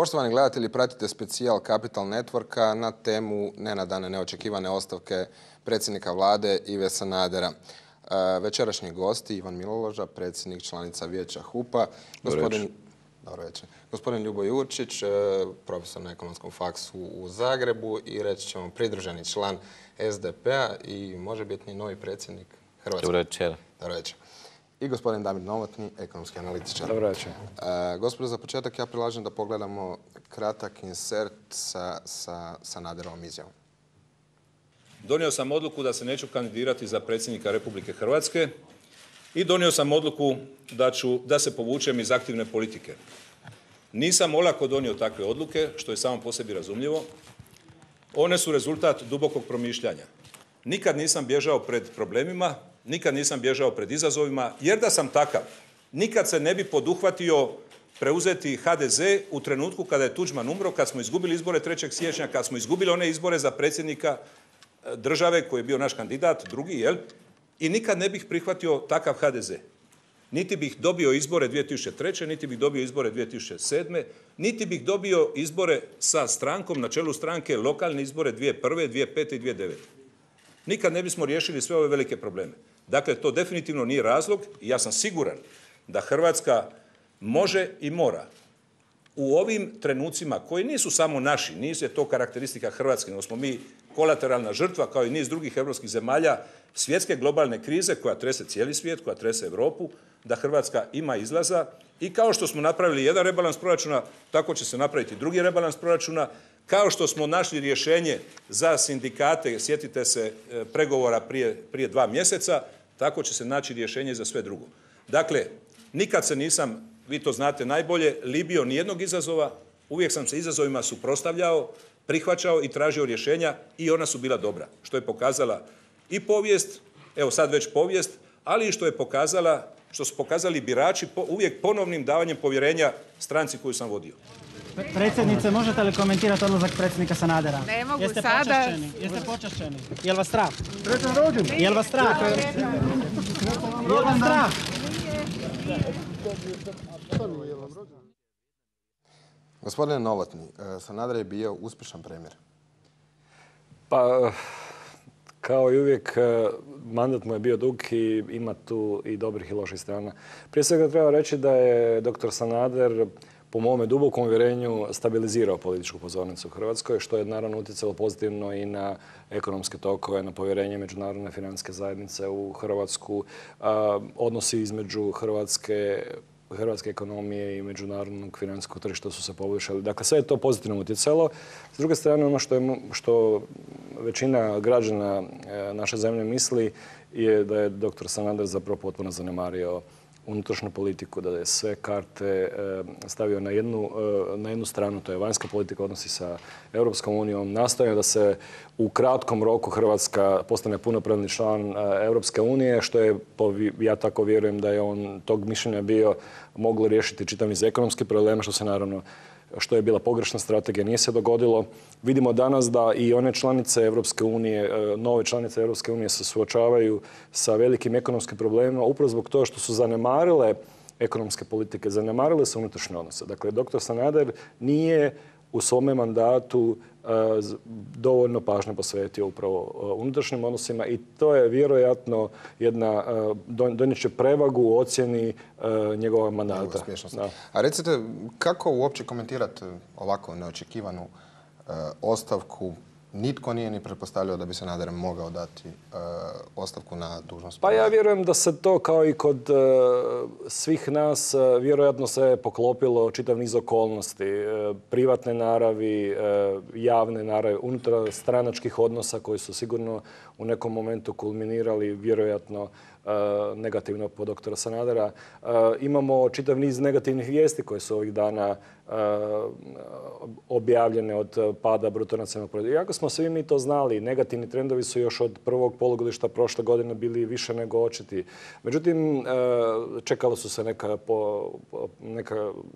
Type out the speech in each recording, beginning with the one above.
Poštovani gledatelji, pratite specijal Capital Networka na temu nenadane neočekivane ostavke predsjednika vlade Ive Sanadera. E, večerašnji gosti Ivan Miloloža, predsjednik članica Vijeća HUPA, gospodin Dobro večer. Gospodin Ljubo Jurčić, e, profesor na ekonomskom faksu u Zagrebu i reći ćemo pridruženi član SDP-a i možebitni novi predsjednik Hrvatske. Dobro večer. Dobro večer i gospodin Damir Novotni, ekonomski analitičar. Dobro večer. E, za početak ja prilažem da pogledamo kratak insert sa, Sanaderovom izjavom. Donio sam odluku da se neću kandidirati za predsjednika Republike Hrvatske i donio sam odluku da, ću, da se povučem iz aktivne politike. Nisam olako donio takve odluke, što je samo po sebi razumljivo. One su rezultat dubokog promišljanja. Nikad nisam bježao pred problemima, nikad nisam bježao pred izazovima, jer da sam takav, nikad se ne bi poduhvatio preuzeti HDZ u trenutku kada je Tuđman umro, kad smo izgubili izbore 3. siječnja, kad smo izgubili one izbore za predsjednika e, države koji je bio naš kandidat, drugi, jel? I nikad ne bih prihvatio takav HDZ. Niti bih dobio izbore 2003. niti bih dobio izbore 2007. niti bih dobio izbore sa strankom, na čelu stranke, lokalne izbore 2001., 2005. i 2009 nikad ne bismo riješili sve ove velike probleme. Dakle, to definitivno nije razlog i ja sam siguran da Hrvatska može i mora u ovim trenucima koji nisu samo naši, nisu je to karakteristika Hrvatske, nego smo mi kolateralna žrtva kao i niz drugih europskih zemalja svjetske globalne krize koja trese cijeli svijet, koja trese Europu, da Hrvatska ima izlaza i kao što smo napravili jedan rebalans proračuna, tako će se napraviti drugi rebalans proračuna kao što smo našli rješenje za sindikate, sjetite se e, pregovora prije, dva mjeseca, tako će se naći rješenje za sve drugo. Dakle, nikad se nisam, vi to znate najbolje, libio nijednog izazova, uvijek sam se izazovima suprostavljao, prihvaćao i tražio rješenja i ona su bila dobra, što je pokazala i povijest, evo sad već povijest, ali i što je pokazala, što su pokazali birači uvijek ponovnim davanjem povjerenja stranci koju sam vodio. Predsjednice, možete li komentirati odlazak predsjednika Sanadera? Ne mogu Jeste sada. Jeste počašćeni? Jel vas strah? rođen. Jel vas strah? Jel vas strah? Gospodine Novotni, e, Sanader je bio uspješan premijer. Pa, kao i uvijek, e, mandat mu je bio dug i ima tu i dobrih i loših strana. Prije svega treba reći da je dr. Sanader po mome dubokom uvjerenju stabilizirao političku pozornicu u Hrvatskoj, što je naravno utjecalo pozitivno i na ekonomske tokove, na povjerenje međunarodne financijske zajednice u Hrvatsku, odnosi između Hrvatske hrvatske ekonomije i međunarodnog financijskog tržišta su se poboljšali. Dakle, sve je to pozitivno utjecalo. S druge strane, ono što, što većina građana e, naše zemlje misli je da je dr. Sanader zapravo potpuno zanemario unutrašnju politiku, da je sve karte eh, stavio eh, na jednu, stranu, to je vanjska politika, odnosi sa Europskom unijom, nastojanje da se u kratkom roku Hrvatska postane punopravni član eh, Europske unije, što je, ja tako vjerujem da je on tog mišljenja bio, moglo riješiti čitav iz ekonomskih problema, što se naravno što je bila pogrešna strategija, nije se dogodilo. Vidimo danas da i one članice Europske unije, e, nove članice Europske unije se suočavaju sa velikim ekonomskim problemima upravo zbog toga što su zanemarile ekonomske politike, zanemarile su unutrašnje odnose. Dakle, doktor Sanader nije u svome mandatu e, dovoljno pažnje posvetio upravo e, unutrašnjim odnosima i to je vjerojatno jedna e, će prevagu u ocjeni njegova mandata. A recite, kako uopće komentirati ovako neočekivanu ostavku nitko nije ni pretpostavljao da bi se mogao dati e, ostavku na dužnost. Pa ja vjerujem da se to kao i kod e, svih nas e, vjerojatno se poklopilo čitav niz okolnosti. Privatne naravi, javne naravi, unutra stranačkih odnosa koji su sigurno u nekom momentu kulminirali vjerojatno negativno po doktora Sanadera. Imamo čitav niz negativnih vijesti koje su ovih dana Eh, objavljene od eh, pada nacionalnog proizvoda. Iako smo svi mi to znali, negativni trendovi su još od prvog polugodišta prošle godine bili više nego očiti. Međutim, eh, čekalo su se neka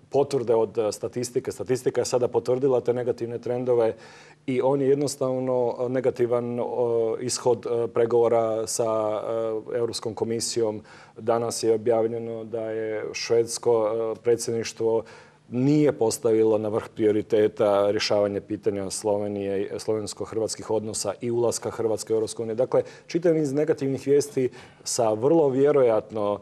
potvrde od statistike. Statistika je sada potvrdila te negativne trendove i on je jednostavno negativan ishod pregovora sa Europskom komisijom. Danas je objavljeno da je švedsko predsjedništvo nije postavilo na vrh prioriteta rješavanje pitanja Slovenije, slovensko-hrvatskih odnosa i ulaska Hrvatske u Europsku Dakle, čitav iz negativnih vijesti sa vrlo vjerojatno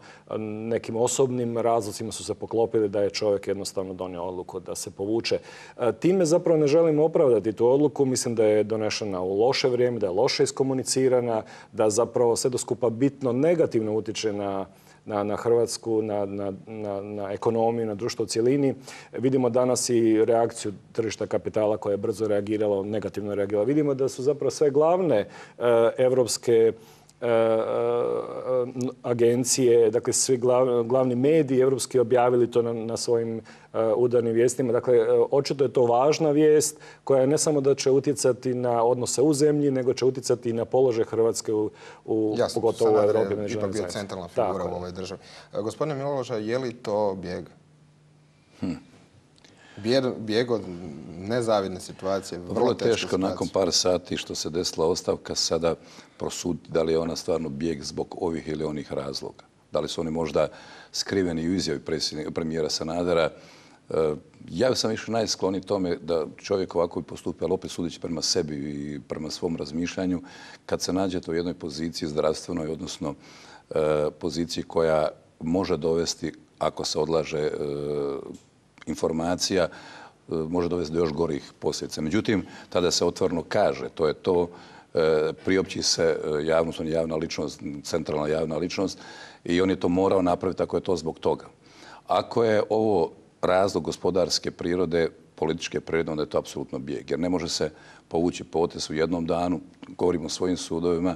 nekim osobnim razlozima su se poklopili da je čovjek jednostavno donio odluku da se povuče. E, time zapravo ne želim opravdati tu odluku. Mislim da je donešena u loše vrijeme, da je loše iskomunicirana, da zapravo sve do skupa bitno negativno utječe na na, Hrvatsku, na, ekonomiju, na društvo u cjelini. Vidimo danas i reakciju tržišta kapitala koja je brzo reagirala, negativno reagirala. Vidimo da su zapravo sve glavne europske E, e, agencije, dakle svi glavni mediji europski objavili to na, svojim e, udarnim vijestima. Dakle, očito je to važna vijest koja ne samo da će utjecati na odnose u zemlji, nego će utjecati i na položaj Hrvatske u, pogotovo u Jasno, ipak bio centralna figura u ovoj državi. Gospodine Miloša, je li to bijeg? Hm. Bijeg od nezavidne situacije. Vrlo, je teško nakon par sati što se desila ostavka sada prosuditi da li je ona stvarno bijeg zbog ovih ili onih razloga. Da li su oni možda skriveni u izjavi premijera Sanadera. E, ja sam više najskloni tome da čovjek ovako bi postupio, ali opet sudići prema sebi i prema svom razmišljanju, kad se nađete u jednoj poziciji zdravstvenoj, odnosno e, poziciji koja može dovesti, ako se odlaže e, informacija e, može dovesti do još gorih posljedica. Međutim, tada se otvorno kaže, to je to, e, priopći se e, javnost, on je javna ličnost, centralna javna ličnost i on je to morao napraviti ako je to zbog toga. Ako je ovo razlog gospodarske prirode, političke prirode, onda je to apsolutno bijeg. Jer ne može se povući potes u jednom danu, govorimo o svojim sudovima,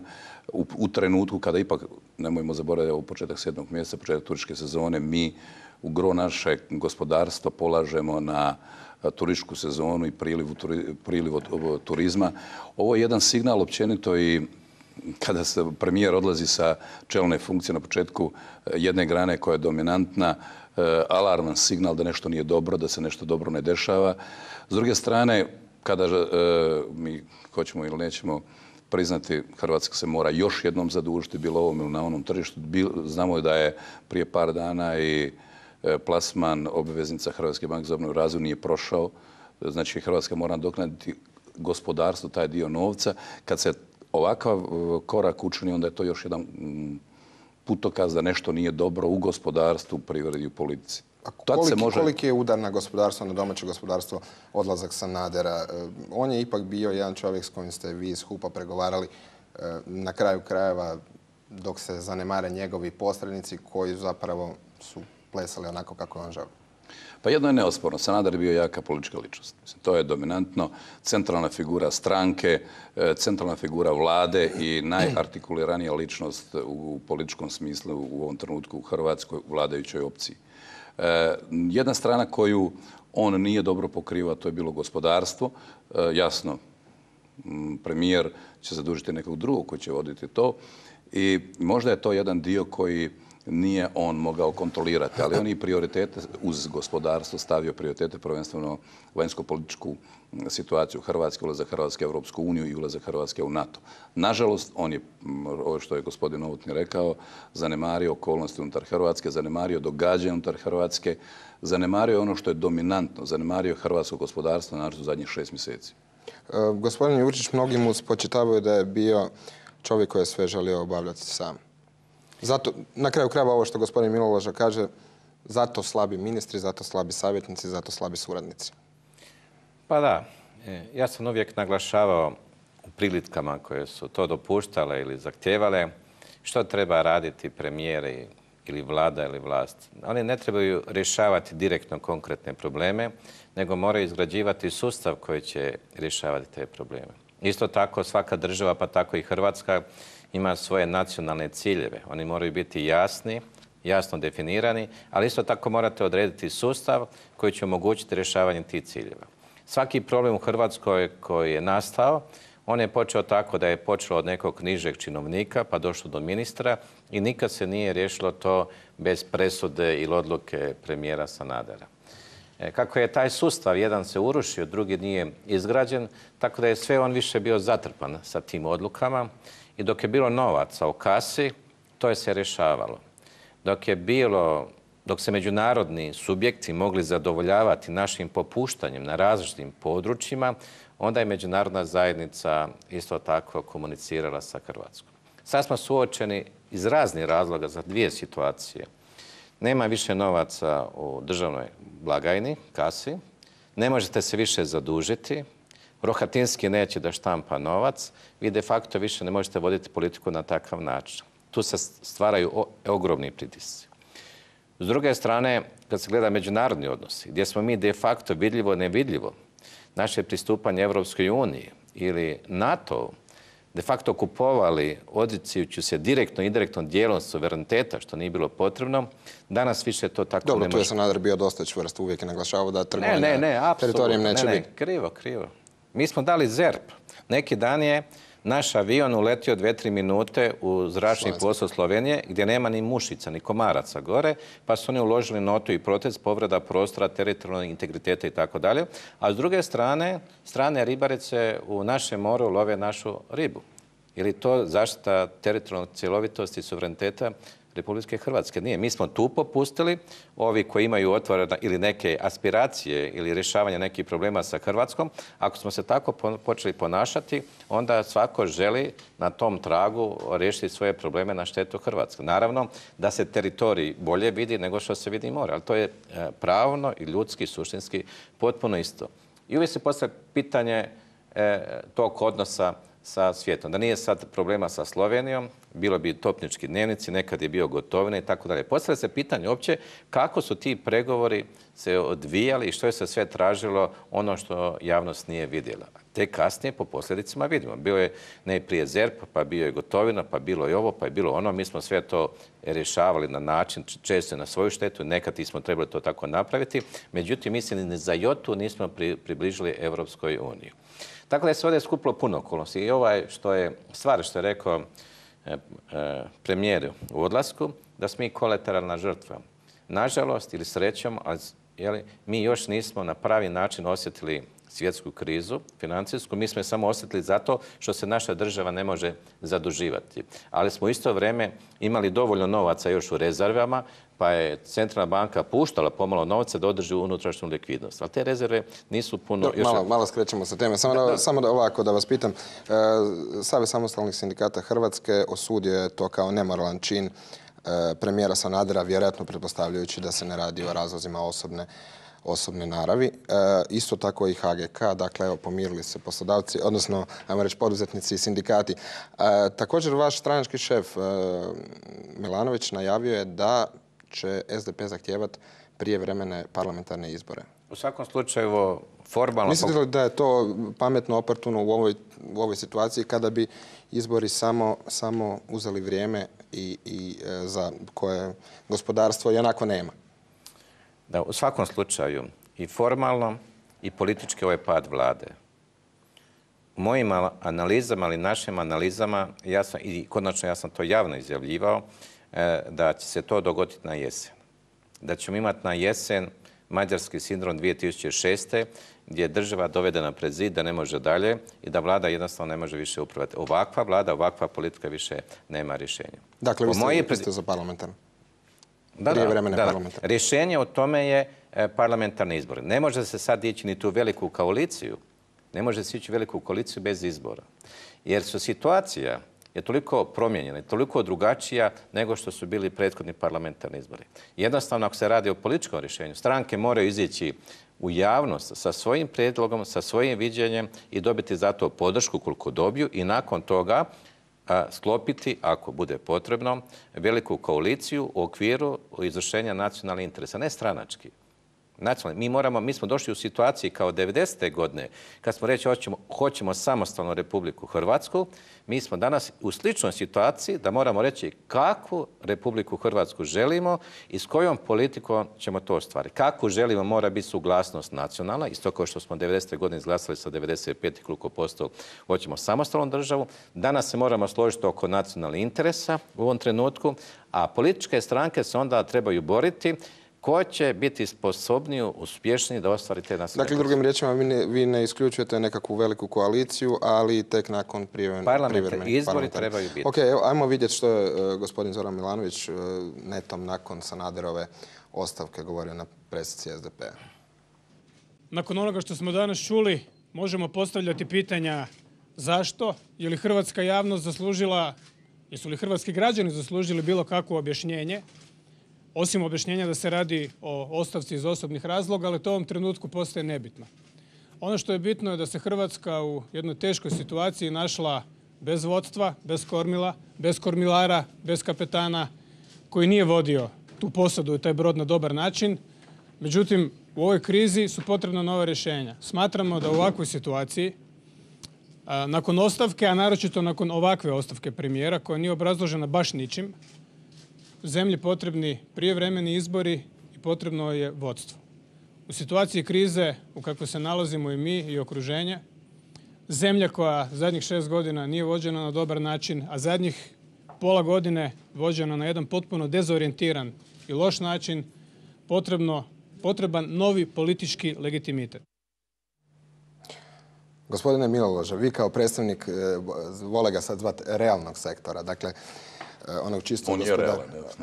u, trenutku kada ipak, nemojmo zaboraviti, ovo početak sedmog mjeseca, početak turičke sezone, mi u gro naše gospodarstva polažemo na e, turističku sezonu i priliv, turizma. Ovo je jedan signal općenito i kada se premijer odlazi sa čelne funkcije na početku e, jedne grane koja je dominantna, e, alarman signal da nešto nije dobro, da se nešto dobro ne dešava. S druge strane, kada mi hoćemo ili nećemo priznati Hrvatska se mora još jednom zadužiti bilo ovom ili na onom tržištu. Znamo da je prije par dana i E, plasman obveznica Hrvatske banke za obnovu razvoju nije prošao. E, znači Hrvatska mora doknaditi gospodarstvo taj dio novca. Kad se ovakav e, korak učini, onda je to još jedan putokaz da nešto nije dobro u gospodarstvu, privredi i u politici. A koliki, se koliki je udar na gospodarstvo, na domaće gospodarstvo, odlazak Sanadera? On je ipak bio jedan čovjek s kojim ste vi iz Hupa pregovarali na kraju krajeva dok se zanemare njegovi posrednici koji zapravo su plesali onako kako on žao? Pa jedno je neosporno, Sanader je bio jaka politička ličnost. Mislim, to je dominantno centralna figura stranke, e, centralna figura vlade i najartikuliranija ličnost u političkom smislu u ovom trenutku u Hrvatskoj vladajućoj opciji. E, jedna strana koju on nije dobro pokriva to je bilo gospodarstvo. E, jasno, premijer će zadužiti nekog drugog koji će voditi to i možda je to jedan dio koji nije on mogao kontrolirati, ali on je prioritete uz gospodarstvo stavio prioritete prvenstveno vanjsko-političku situaciju Hrvatske, ulaze Hrvatske u Europsku uniju i ulazak Hrvatske u NATO. Nažalost, on je, ovo što je gospodin Novotni rekao, zanemario okolnosti unutar Hrvatske, zanemario događaje unutar Hrvatske, zanemario ono što je dominantno, zanemario hrvatsko gospodarstvo naravno u zadnjih šest mjeseci. gospodin Jurčić mnogim mu da je bio čovjek koji je sve želio obavljati sam. Zato, na kraju krajeva ovo što gospodin Miloloža kaže, zato slabi ministri, zato slabi savjetnici, zato slabi suradnici. Pa da, e, ja sam uvijek naglašavao u prilitkama koje su to dopuštale ili zahtjevale, što treba raditi premijeri ili vlada ili vlast. Oni ne trebaju rješavati direktno konkretne probleme, nego moraju izgrađivati sustav koji će rješavati te probleme. Isto tako svaka država, pa tako i Hrvatska, ima svoje nacionalne ciljeve. Oni moraju biti jasni, jasno definirani, ali isto tako morate odrediti sustav koji će omogućiti rješavanje tih ciljeva. Svaki problem u Hrvatskoj koji je nastao, on je počeo tako da je počelo od nekog nižeg činovnika pa došlo do ministra i nikad se nije riješilo to bez presude ili odluke premijera Sanadera. E, kako je taj sustav, jedan se urušio, drugi nije izgrađen, tako da je sve on više bio zatrpan sa tim odlukama i dok je bilo novaca u kasi, to je se rješavalo. Dok je bilo, dok se međunarodni subjekti mogli zadovoljavati našim popuštanjem na različitim područjima, onda je međunarodna zajednica isto tako komunicirala sa Hrvatskom. Sad smo suočeni iz raznih razloga za dvije situacije. Nema više novaca u državnoj blagajni, kasi, ne možete se više zadužiti, Rohatinski neće da štampa novac, vi de facto više ne možete voditi politiku na takav način. Tu se stvaraju ogromni pritisci. S druge strane, kad se gleda međunarodni odnosi, gdje smo mi de facto vidljivo nevidljivo, naše pristupanje Evropskoj uniji ili NATO de facto kupovali odicijuću se direktno i indirektno dijelom suvereniteta, što nije bilo potrebno, danas više to tako Dobro, ne može. Dobro, tu je Sanader bio dosta čvrst, uvijek je naglašavao da trgovanje ne, ne, ne, teritorijem neće ne, ne, Krivo, krivo. Mi smo dali ZERP. Neki dan je naš avion uletio dve, tri minute u zračni posao Slovenije gdje nema ni mušica, ni komaraca gore, pa su oni uložili notu i protest povreda prostora, teritorijalne integriteta i tako dalje. A s druge strane, strane ribarice u našem moru love našu ribu. Ili to zaštita teritorijalnog cjelovitosti i suvereniteta Republike Hrvatske. Nije. Mi smo tu popustili, ovi koji imaju otvorena ili neke aspiracije ili rješavanje nekih problema sa Hrvatskom. Ako smo se tako počeli ponašati, onda svako želi na tom tragu riješiti svoje probleme na štetu Hrvatske. Naravno da se teritorij bolje vidi nego što se vidi mora. ali to je e, pravno i ljudski, suštinski potpuno isto. I uvijek se postavlja pitanje e, tog odnosa sa svijetom. Da nije sad problema sa Slovenijom, bilo bi topnički dnevnici, nekad je bio gotovina i tako dalje. Postavlja se pitanje uopće kako su ti pregovori se odvijali i što je se sve tražilo ono što javnost nije vidjela. Te kasnije po posljedicima vidimo. Bio je najprije ZERP, pa bio je gotovina, pa bilo je ovo, pa je bilo ono. Mi smo sve to rješavali na način, često na svoju štetu, nekad smo trebali to tako napraviti. Međutim, mislim, ni za Jotu nismo približili Evropskoj uniji. Dakle, se ovdje skupilo puno okolnosti. I ovaj što je, stvar što je rekao e, e, premijer u odlasku, da smo mi kolateralna žrtva. Nažalost ili srećom, mi još nismo na pravi način osjetili svjetsku krizu financijsku. Mi smo je samo osjetili zato što se naša država ne može zaduživati. Ali smo u isto vrijeme imali dovoljno novaca još u rezervama, pa je centralna banka puštala pomalo novca da održi unutrašnju likvidnost. Ali te rezerve nisu puno... još... malo, malo skrećemo sa teme. Samo da, Samo da ovako da vas pitam. E, Save samostalnih sindikata Hrvatske osudio je to kao nemoralan čin e, premijera Sanadera, vjerojatno pretpostavljajući da se ne radi o razlozima osobne osobne naravi. E, isto tako i HGK, dakle evo pomirili se poslodavci, odnosno ajmo reći poduzetnici i sindikati. E, također vaš stranački šef e, Milanović najavio je da će SDP prije vremene parlamentarne izbore. U svakom slučaju formalno... Mislite li da je to pametno, oportuno u ovoj, situaciji kada bi izbori samo, samo uzeli vrijeme i, i za koje gospodarstvo i onako nema? da u svakom slučaju i formalno i politički ovaj pad vlade. U mojim analizama, ali našim analizama, ja sam, i konačno ja sam to javno izjavljivao, e, da će se to dogoditi na jesen. Da ćemo imati na jesen mađarski sindrom 2006. gdje je država dovedena pred zid da ne može dalje i da vlada jednostavno ne može više upravati. Ovakva vlada, ovakva politika više nema rješenja. Dakle, vi ste, ste za parlamentarno da, prijevremene Rješenje o tome je e, parlamentarni izbor. Ne može se sad ići ni tu veliku koaliciju, ne može se ići u veliku koaliciju bez izbora. Jer su situacija je toliko promijenjena i toliko drugačija nego što su bili prethodni parlamentarni izbori. Jednostavno, ako se radi o političkom rješenju, stranke moraju izići u javnost sa svojim prijedlogom, sa svojim viđenjem i dobiti za to podršku koliko dobiju i nakon toga sklopiti, ako bude potrebno, veliku koaliciju u okviru izvršenja nacionalnih interesa, ne stranački, nacionalni. Mi, moramo, mi smo došli u situaciji kao 90. godine, kad smo reći hoćemo, samostalnu Republiku Hrvatsku, mi smo danas u sličnoj situaciji da moramo reći kakvu Republiku Hrvatsku želimo i s kojom politikom ćemo to ostvariti. Kako želimo mora biti suglasnost nacionalna, isto kao što smo 90. godine izglasali sa 95. koliko posto hoćemo samostalnu državu. Danas se moramo složiti oko nacionalnih interesa u ovom trenutku, a političke stranke se onda trebaju boriti ko će biti sposobniji, uspješniji da ostvari te nasljednje. Dakle, drugim riječima, vi ne, isključujete nekakvu veliku koaliciju, ali tek nakon privremenih Parlamente, izbori trebaju biti. Ok, evo, ajmo vidjeti što je e, gospodin Zoran Milanović e, netom nakon Sanaderove ostavke govorio na presici SDP-a. Nakon onoga što smo danas čuli, možemo postavljati pitanja zašto, je li hrvatska javnost zaslužila, jesu li hrvatski građani zaslužili bilo kakvo objašnjenje, osim objašnjenja da se radi o ostavci iz osobnih razloga, ali to u ovom trenutku postaje nebitno. Ono što je bitno je da se Hrvatska u jednoj teškoj situaciji našla bez vodstva, bez kormila, bez kormilara, bez kapetana koji nije vodio tu posadu i taj brod na dobar način. Međutim, u ovoj krizi su potrebna nova rješenja. Smatramo da u ovakvoj situaciji, nakon ostavke, a naročito nakon ovakve ostavke premijera koja nije obrazložena baš ničim, zemlji potrebni prijevremeni izbori i potrebno je vodstvo. U situaciji krize u kakvoj se nalazimo i mi i okruženje, zemlja koja zadnjih šest godina nije vođena na dobar način, a zadnjih pola godine vođena na jedan potpuno dezorijentiran i loš način, potrebno, potreban novi politički legitimitet. Gospodine Miloloža, vi kao predstavnik, eh, vole ga sad zvati, realnog sektora. Dakle, Eh, onog čistog,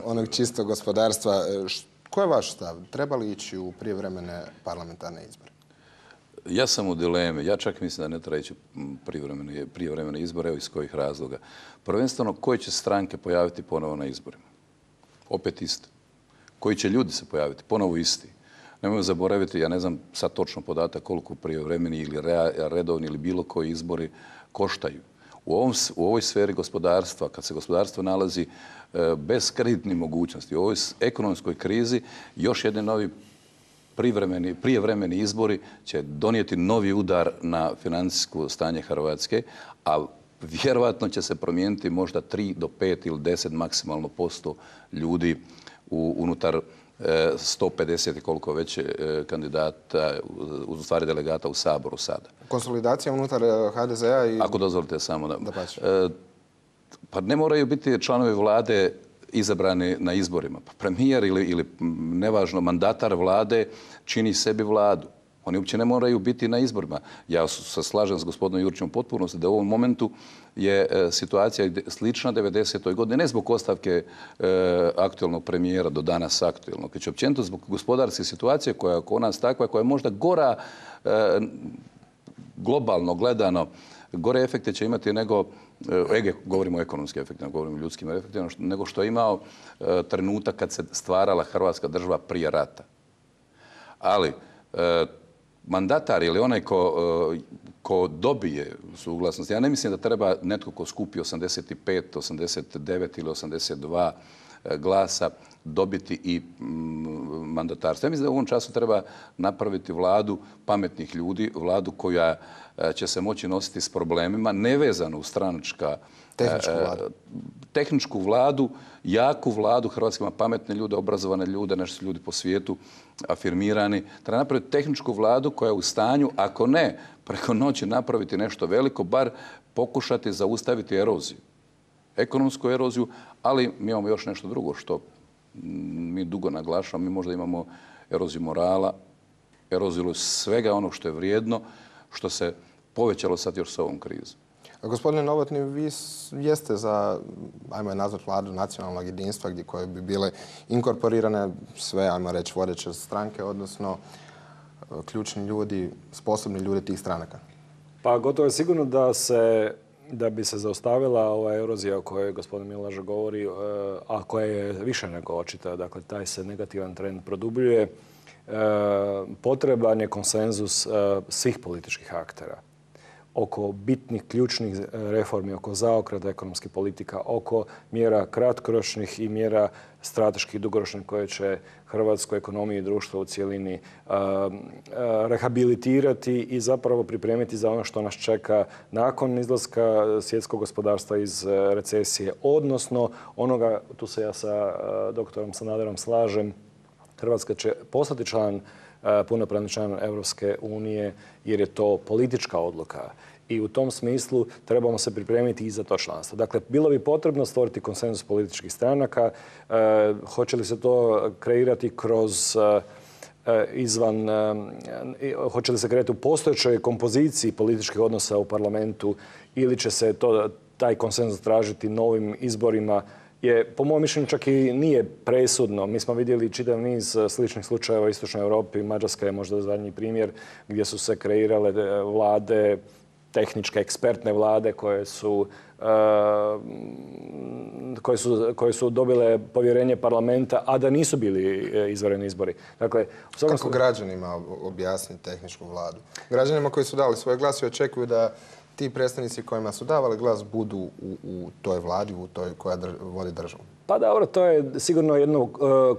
onog gospodarstva. Eh, ko je vaš stav? Treba li ići u prijevremene parlamentarne izbore? Ja sam u dileme. Ja čak mislim da ne treba ići prijevremene, izbore. iz kojih razloga. Prvenstveno, koje će stranke pojaviti ponovo na izborima? Opet isto. Koji će ljudi se pojaviti? Ponovo isti. Nemojmo zaboraviti, ja ne znam sad točno podatak koliko prijevremeni ili redovni ili bilo koji izbori koštaju. U, ovoj sferi gospodarstva, kad se gospodarstvo nalazi e, bez kreditnih mogućnosti, u ovoj ekonomskoj krizi, još jedne novi prijevremeni izbori će donijeti novi udar na financijsko stanje Hrvatske, a vjerojatno će se promijeniti možda 3 do 5 ili 10 maksimalno posto ljudi u, unutar 150 i koliko već e, kandidata, u stvari delegata u Saboru sada. Konsolidacija unutar e, HDZ-a i... Ako dozvolite samo da... da e, pa ne moraju biti članovi vlade izabrani na izborima. Pa premijer ili nevažno mandatar vlade čini sebi vladu. Oni uopće ne moraju biti na izborima. Ja se slažem s gospodinom Jurčom potpunosti da u ovom momentu je e, situacija slična 90. godine, ne zbog ostavke e, aktualnog premijera do danas aktualnog, već općenito zbog gospodarske situacije koja je oko nas takva, koja je možda gora e, globalno gledano, gore efekte će imati nego govorimo o ekonomskim efektima, govorimo o ljudskim efektima, nego što je imao trenutak kad se stvarala Hrvatska država prije rata. Ali, mandatar ili onaj ko, e, ko dobije suglasnost, ja ne mislim da treba netko ko skupi 85, 89 ili 82 e, glasa dobiti i mm, mandatarstvo. Ja mislim da u ovom času treba napraviti vladu pametnih ljudi, vladu koja e, će se moći nositi s problemima, nevezano u stranička. Tehničku e, e, vladu. Tehničku vladu, jaku vladu, Hrvatska ima pametne ljude, obrazovane ljude, naši su ljudi po svijetu afirmirani. Treba napraviti tehničku vladu koja je u stanju, ako ne, preko noći napraviti nešto veliko, bar pokušati zaustaviti eroziju. Ekonomsku eroziju, ali mi imamo još nešto drugo što mi dugo naglašamo. Mi možda imamo eroziju morala, eroziju svega onog što je vrijedno, što se povećalo sad još s ovom krizom. Gospodine Novotni, vi jeste za, ajmo je nazvat, vladu nacionalnog jedinstva gdje koje bi bile inkorporirane sve, ajmo reći, vodeće stranke, odnosno e, ključni ljudi, sposobni ljudi tih stranaka. Pa gotovo je sigurno da se da bi se zaustavila ova erozija o kojoj gospodin Milaža govori, e, a koja je više nego očita, dakle taj se negativan trend produbljuje, e, potreban je konsenzus svih političkih aktera oko bitnih ključnih eh, reformi, oko zaokrada ekonomskih politika, oko mjera kratkoročnih i mjera strateških dugoročnih koje će hrvatskoj ekonomiji i društvo u cjelini eh, eh, rehabilitirati i zapravo pripremiti za ono što nas čeka nakon izlaska svjetskog gospodarstva iz recesije, odnosno onoga, tu se ja sa doktorom Sanaderom slažem, Hrvatska će postati član E, punopravni član Europske unije jer je to politička odluka i u tom smislu trebamo se pripremiti i za to članstvo. Dakle, bilo bi potrebno stvoriti konsenzus političkih stranaka. E, hoće li se to kreirati kroz e, izvan, hoće li se kreirati u postojećoj kompoziciji političkih odnosa u parlamentu ili će se to, taj konsenzus tražiti novim izborima je, po mojom mišljenju, čak i nije presudno. Mi smo vidjeli čitav niz e, sličnih slučajeva u Istočnoj Europi. Mađarska je možda zadnji primjer gdje su se kreirale e, vlade, tehničke, ekspertne vlade koje su e, koje su, koje su dobile povjerenje parlamenta, a da nisu bili izvoreni izbori. Dakle, Kako građanima objasniti tehničku vladu? Građanima koji su dali svoje glas očekuju da ti predstavnici kojima su davali glas budu u, toj vladi u toj koja vodi državu? Pa dobro, to je sigurno jedno e,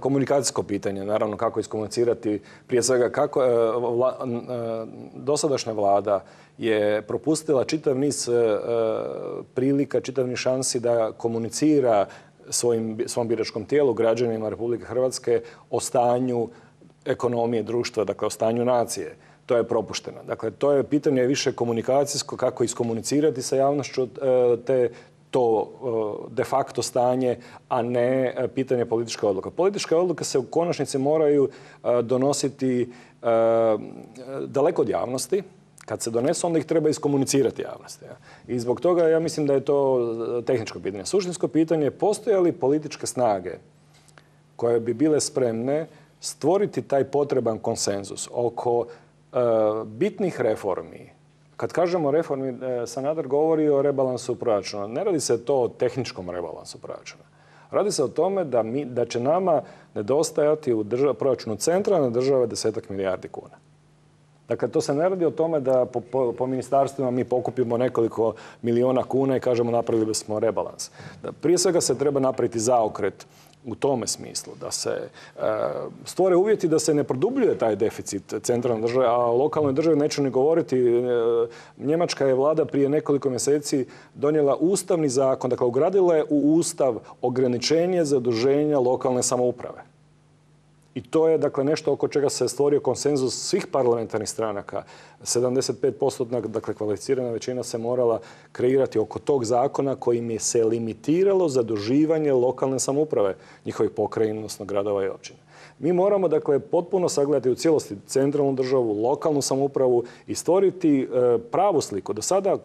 komunikacijsko pitanje, naravno kako iskomunicirati. Prije svega, kako e, e, dosadašnja vlada je propustila čitav niz prilika, čitav niz šansi da komunicira svom biračkom tijelu, građanima Republike Hrvatske o stanju ekonomije društva, dakle o stanju nacije to je propušteno. Dakle, to je pitanje više komunikacijsko, kako iskomunicirati sa javnošću eh, te to eh, de facto stanje, a ne eh, pitanje političke odluke Političke odluke se u konačnici moraju donositi daleko od javnosti, kad se donesu, onda ih treba iskomunicirati javnosti. I zbog toga ja mislim da je to tehničko pitanje. Suštinsko pitanje je postoje li političke snage koje bi bile spremne stvoriti taj potreban konsenzus oko bitnih reformi. Kad kažemo reformi, e, Sanader govori o rebalansu proračuna. Ne radi se to o tehničkom rebalansu proračuna. Radi se o tome da, da će nama nedostajati u proračunu centra na države desetak milijardi kuna. Dakle, to se ne radi o tome da po, ministarstvima mi pokupimo nekoliko miliona kuna i kažemo napravili smo rebalans. prije svega se treba napraviti zaokret u tome smislu, da se e, stvore uvjeti da se ne produbljuje taj deficit centralne države, a lokalnoj državi neću ni govoriti. E, Njemačka je vlada prije nekoliko mjeseci donijela ustavni zakon, dakle ugradila je u ustav ograničenje zaduženja lokalne samouprave i to je dakle nešto oko čega se stvorio konsenzus svih parlamentarnih stranaka. 75% dakle kvalificirana većina se morala kreirati oko tog zakona kojim je se limitiralo zaduživanje lokalne samouprave, njihovih pokrajinosno odnosno gradova i općina. Mi moramo dakle potpuno sagledati u cijelosti centralnu državu, lokalnu samoupravu i stvoriti e, pravu sliku. Do sada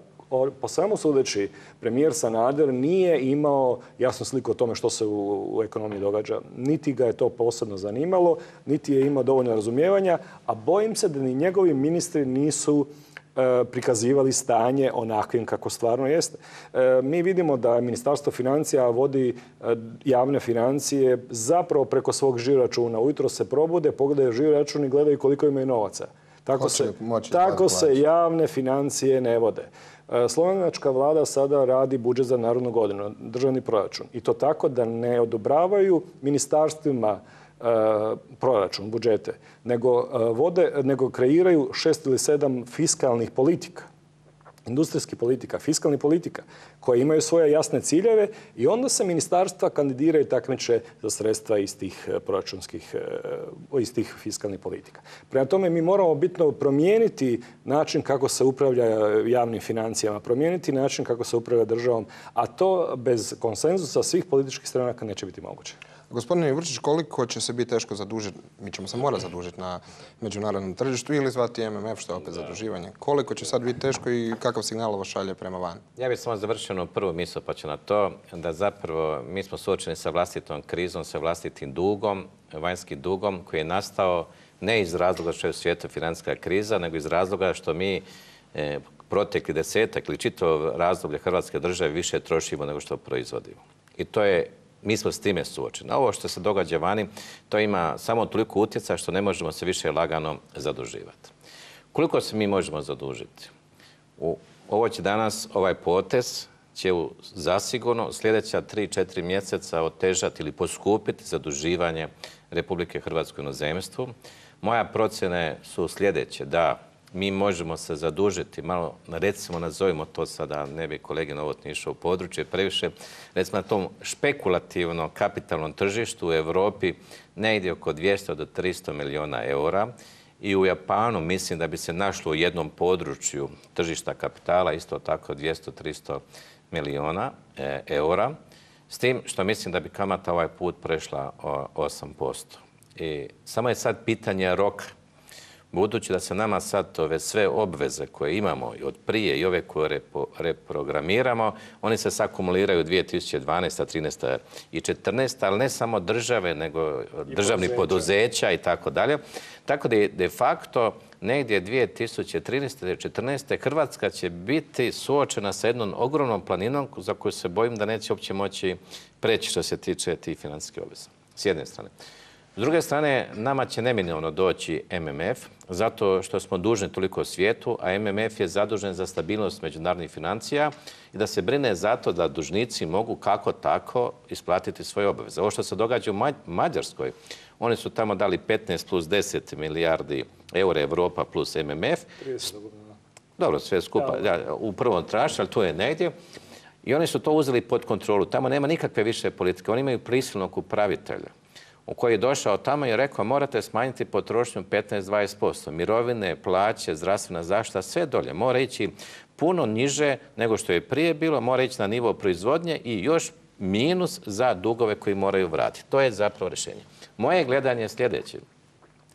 po svemu sudeći, premijer Sanader nije imao jasnu sliku o tome što se u, ekonomiji događa. Niti ga je to posebno zanimalo, niti je imao dovoljno razumijevanja, a bojim se da ni njegovi ministri nisu e, prikazivali stanje onakvim kako stvarno jeste. E, mi vidimo da Ministarstvo financija vodi e, javne financije zapravo preko svog žiračuna. Ujutro se probude, pogledaju račun i gledaju koliko imaju novaca. Tako, tako se javne financije ne vode. E, slovenačka vlada sada radi budžet za narodnu godinu, državni proračun. I to tako da ne odobravaju ministarstvima e, proračun, budžete, nego, e, vode, nego kreiraju šest ili sedam fiskalnih politika industrijskih politika, fiskalnih politika, koje imaju svoje jasne ciljeve i onda se ministarstva kandidiraju takmiče za sredstva iz tih e, proračunskih, e, iz tih fiskalnih politika. Prema tome mi moramo bitno promijeniti način kako se upravlja e, javnim financijama, promijeniti način kako se upravlja državom, a to bez konsenzusa svih političkih stranaka neće biti moguće. Gospodine Jurčić, koliko će se biti teško zadužiti, mi ćemo se morati zadužiti na međunarodnom tržištu ili zvati MMF što je opet zaduživanje. Koliko će sad biti teško i kakav signal ovo šalje prema van? Ja bih samo završio prvo ono prvu misl pa ću na to da zapravo mi smo suočeni sa vlastitom krizom, sa vlastitim dugom, vanjskim dugom koji je nastao ne iz razloga što je u svijetu financijska kriza, nego iz razloga što mi e, protekli desetak ili čitavo razdoblje Hrvatske države više trošimo nego što proizvodimo. I to je mi smo s time suočeni. Ovo što se događa vani, to ima samo toliko utjeca što ne možemo se više lagano zaduživati. Koliko se mi možemo zadužiti? U, ovo će danas, ovaj potez će u, zasigurno sljedeća 3-4 mjeseca otežati ili poskupiti zaduživanje Republike Hrvatske u inozemstvu. Moja procjene su sljedeće, da mi možemo se zadužiti malo, recimo nazovimo to sada, ne bi kolege novotni išao u područje, previše, recimo na tom špekulativnom kapitalnom tržištu u Europi negdje oko 200 do 300 milijuna eura i u Japanu mislim da bi se našlo u jednom području tržišta kapitala isto tako 200-300 milijuna e, eura, s tim što mislim da bi kamata ovaj put prešla 8%. I samo je sad pitanje roka budući da se nama sad ove sve obveze koje imamo i od prije i ove koje reprogramiramo, oni se sakumuliraju 2012. 13. i 14. ali ne samo države, nego I državni poduzeća i tako dalje. Tako da je de facto negdje 2013. tisuće 2014. Hrvatska će biti suočena sa jednom ogromnom planinom za koju se bojim da neće uopće moći preći što se tiče tih financijskih obveza. S jedne strane. S druge strane, nama će neminovno doći MMF, zato što smo dužni toliko svijetu, a MMF je zadužen za stabilnost međunarodnih financija i da se brine zato da dužnici mogu kako tako isplatiti svoje obaveze. Ovo što se događa u Mađarskoj, oni su tamo dali 15 plus 10 milijardi eura Europa plus MMF. 30. Dobro, sve skupa, u prvom trašu, ali tu je negdje. I oni su to uzeli pod kontrolu. Tamo nema nikakve više politike. Oni imaju prisilnog upravitelja u koji je došao tamo i rekao morate smanjiti potrošnju 15-20%. Mirovine, plaće, zdravstvena zaštita, sve dolje. Mora ići puno niže nego što je prije bilo, mora ići na nivo proizvodnje i još minus za dugove koji moraju vratiti. To je zapravo rješenje. Moje gledanje je sljedeće.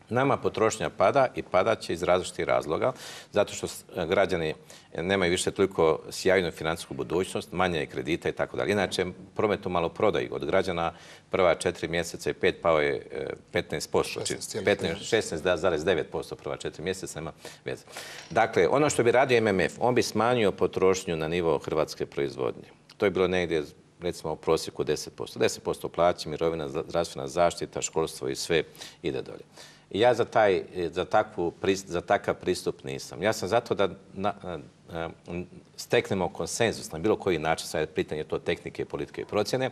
Nama potrošnja pada i pada će iz različitih razloga, zato što e, građani nemaju više toliko sjajnu financijsku budućnost, manje je kredita i tako dalje. Inače, promet u maloprodaji od građana prva četiri mjeseca i pet pao je 15%, e, 16,9% znači prva četiri mjeseca, nema veze. Dakle, ono što bi radio MMF, on bi smanjio potrošnju na nivo hrvatske proizvodnje. To je bilo negdje recimo u prosjeku 10%. 10% plaći, mirovina, zdravstvena zaštita, školstvo i sve ide dolje ja za, taj, za, takav pristup nisam. Ja sam zato da steknemo konsenzus na bilo koji način, sad je pitanje to tehnike, politike i procjene,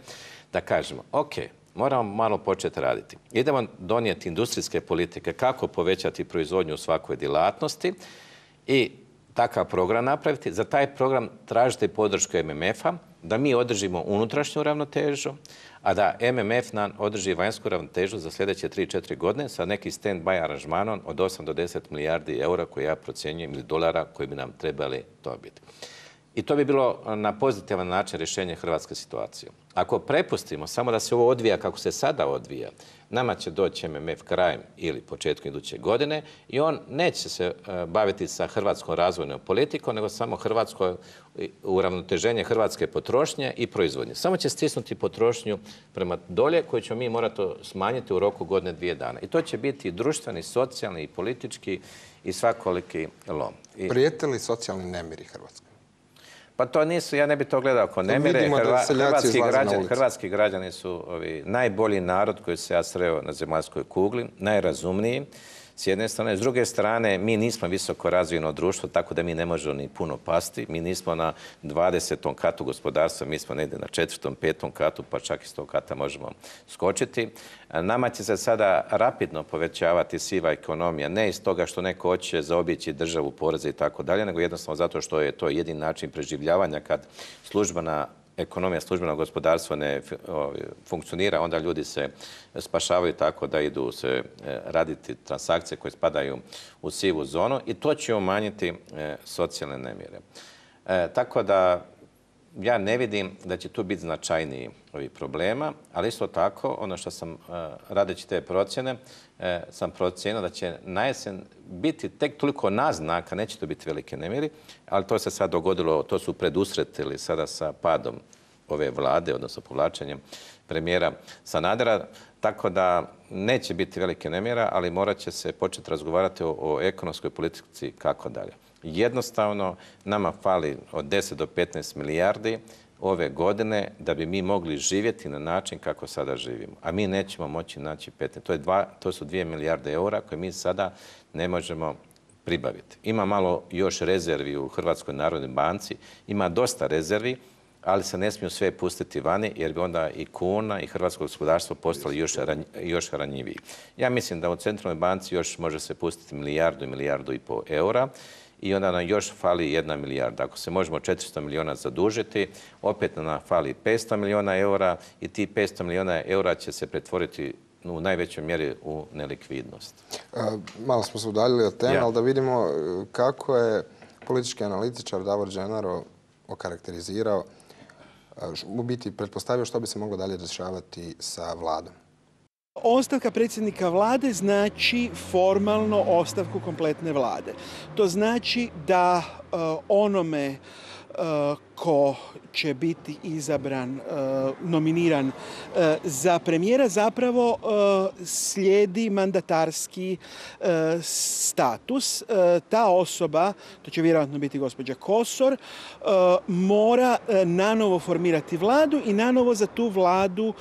da kažemo, ok, moramo malo početi raditi. Idemo donijeti industrijske politike, kako povećati proizvodnju u svakoj djelatnosti i takav program napraviti. Za taj program tražite podršku MMF-a, da mi održimo unutrašnju ravnotežu, a da MMF nam održi vanjsku ravnotežu za sljedeće 3-4 godine sa neki stand-by aranžmanom od 8 do 10 milijardi eura koje ja procjenjujem ili dolara koji bi nam trebali dobiti. I to bi bilo na pozitivan način rješenje hrvatske situacije. Ako prepustimo samo da se ovo odvija kako se sada odvija, nama će doći MMF krajem ili početkom iduće godine i on neće se e, baviti sa hrvatskom razvojnom politikom, nego samo hrvatsko e, uravnoteženje hrvatske potrošnje i proizvodnje. Samo će stisnuti potrošnju prema dolje koju ćemo mi morati smanjiti u roku godine dvije dana. I to će biti i društveni, socijalni i politički i svakoliki lom. I... socijalni nemiri Hrvatske? Pa to nisu, ja ne bi to gledao ako ne mire. hrvatski, građani, hrvatski građani su ovi najbolji narod koji se ja sreo na zemaljskoj kugli, najrazumniji s jedne strane. S druge strane, mi nismo visoko razvijeno društvo, tako da mi ne možemo ni puno pasti. Mi nismo na 20. katu gospodarstva, mi smo negdje na 4. 5. katu, pa čak i 100 kata možemo skočiti. Nama će se sada rapidno povećavati siva ekonomija, ne iz toga što neko hoće zaobjeći državu, poreze i tako dalje, nego jednostavno zato što je to jedin način preživljavanja kad službena ekonomija službenog gospodarstva ne funkcionira, onda ljudi se spašavaju tako da idu se e, raditi transakcije koje spadaju u sivu zonu i to će umanjiti e, socijalne nemire. E, tako da ja ne vidim da će tu biti značajniji ovih problema, ali isto tako, ono što sam e, radeći te procjene, e, sam procijenio da će na jesen biti tek toliko naznaka, neće to biti velike nemiri, ali to se sad dogodilo, to su predusretili sada sa padom ove vlade, odnosno povlačenjem premijera Sanadera, tako da neće biti velike nemira, ali morat će se početi razgovarati o, o ekonomskoj politici kako dalje. Jednostavno, nama fali od 10 do 15 milijardi ove godine da bi mi mogli živjeti na način kako sada živimo. A mi nećemo moći naći 15. To, je dva, to su 2 milijarde eura koje mi sada ne možemo pribaviti. Ima malo još rezervi u Hrvatskoj narodnoj banci, ima dosta rezervi, ali se ne smiju sve pustiti vani jer bi onda i kuna i hrvatsko gospodarstvo postali još, još ranjiviji. Ja mislim da u centralnoj banci još može se pustiti milijardu i milijardu i pol eura i onda nam još fali jedna milijarda. Ako se možemo 400 milijuna zadužiti, opet nam fali 500 milijuna eura i ti 500 milijuna eura će se pretvoriti u najvećoj mjeri u nelikvidnost. E, malo smo se udaljili od teme, ali da vidimo e, kako je politički analitičar Davor Đenaro okarakterizirao e, u biti pretpostavio što bi se moglo dalje rješavati sa vladom. Ostavka predsjednika vlade znači formalno ostavku kompletne vlade. To znači da e, onome ko će biti izabran, e, nominiran e, za premijera zapravo e, slijedi mandatarski status. Ta osoba, to će vjerojatno biti gospođa Kosor, mora nanovo formirati vladu i nanovo za tu vladu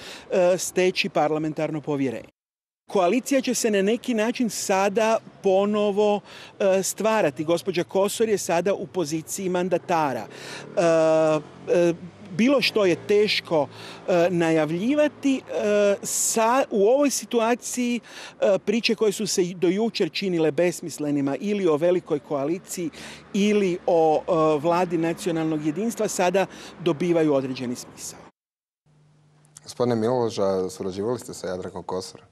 steći parlamentarno povjerenje. Koalicija će se na neki način sada ponovo e, stvarati. Gospođa Kosor je sada u poziciji mandatara. E, e, bilo što je teško najavljivati u ovoj situaciji priče koje su se do jučer činile besmislenima ili o velikoj koaliciji ili o vladi nacionalnog jedinstva sada dobivaju određeni smisao. Gospodine Miloža, surađivali ste sa Jadrakom Kosorom?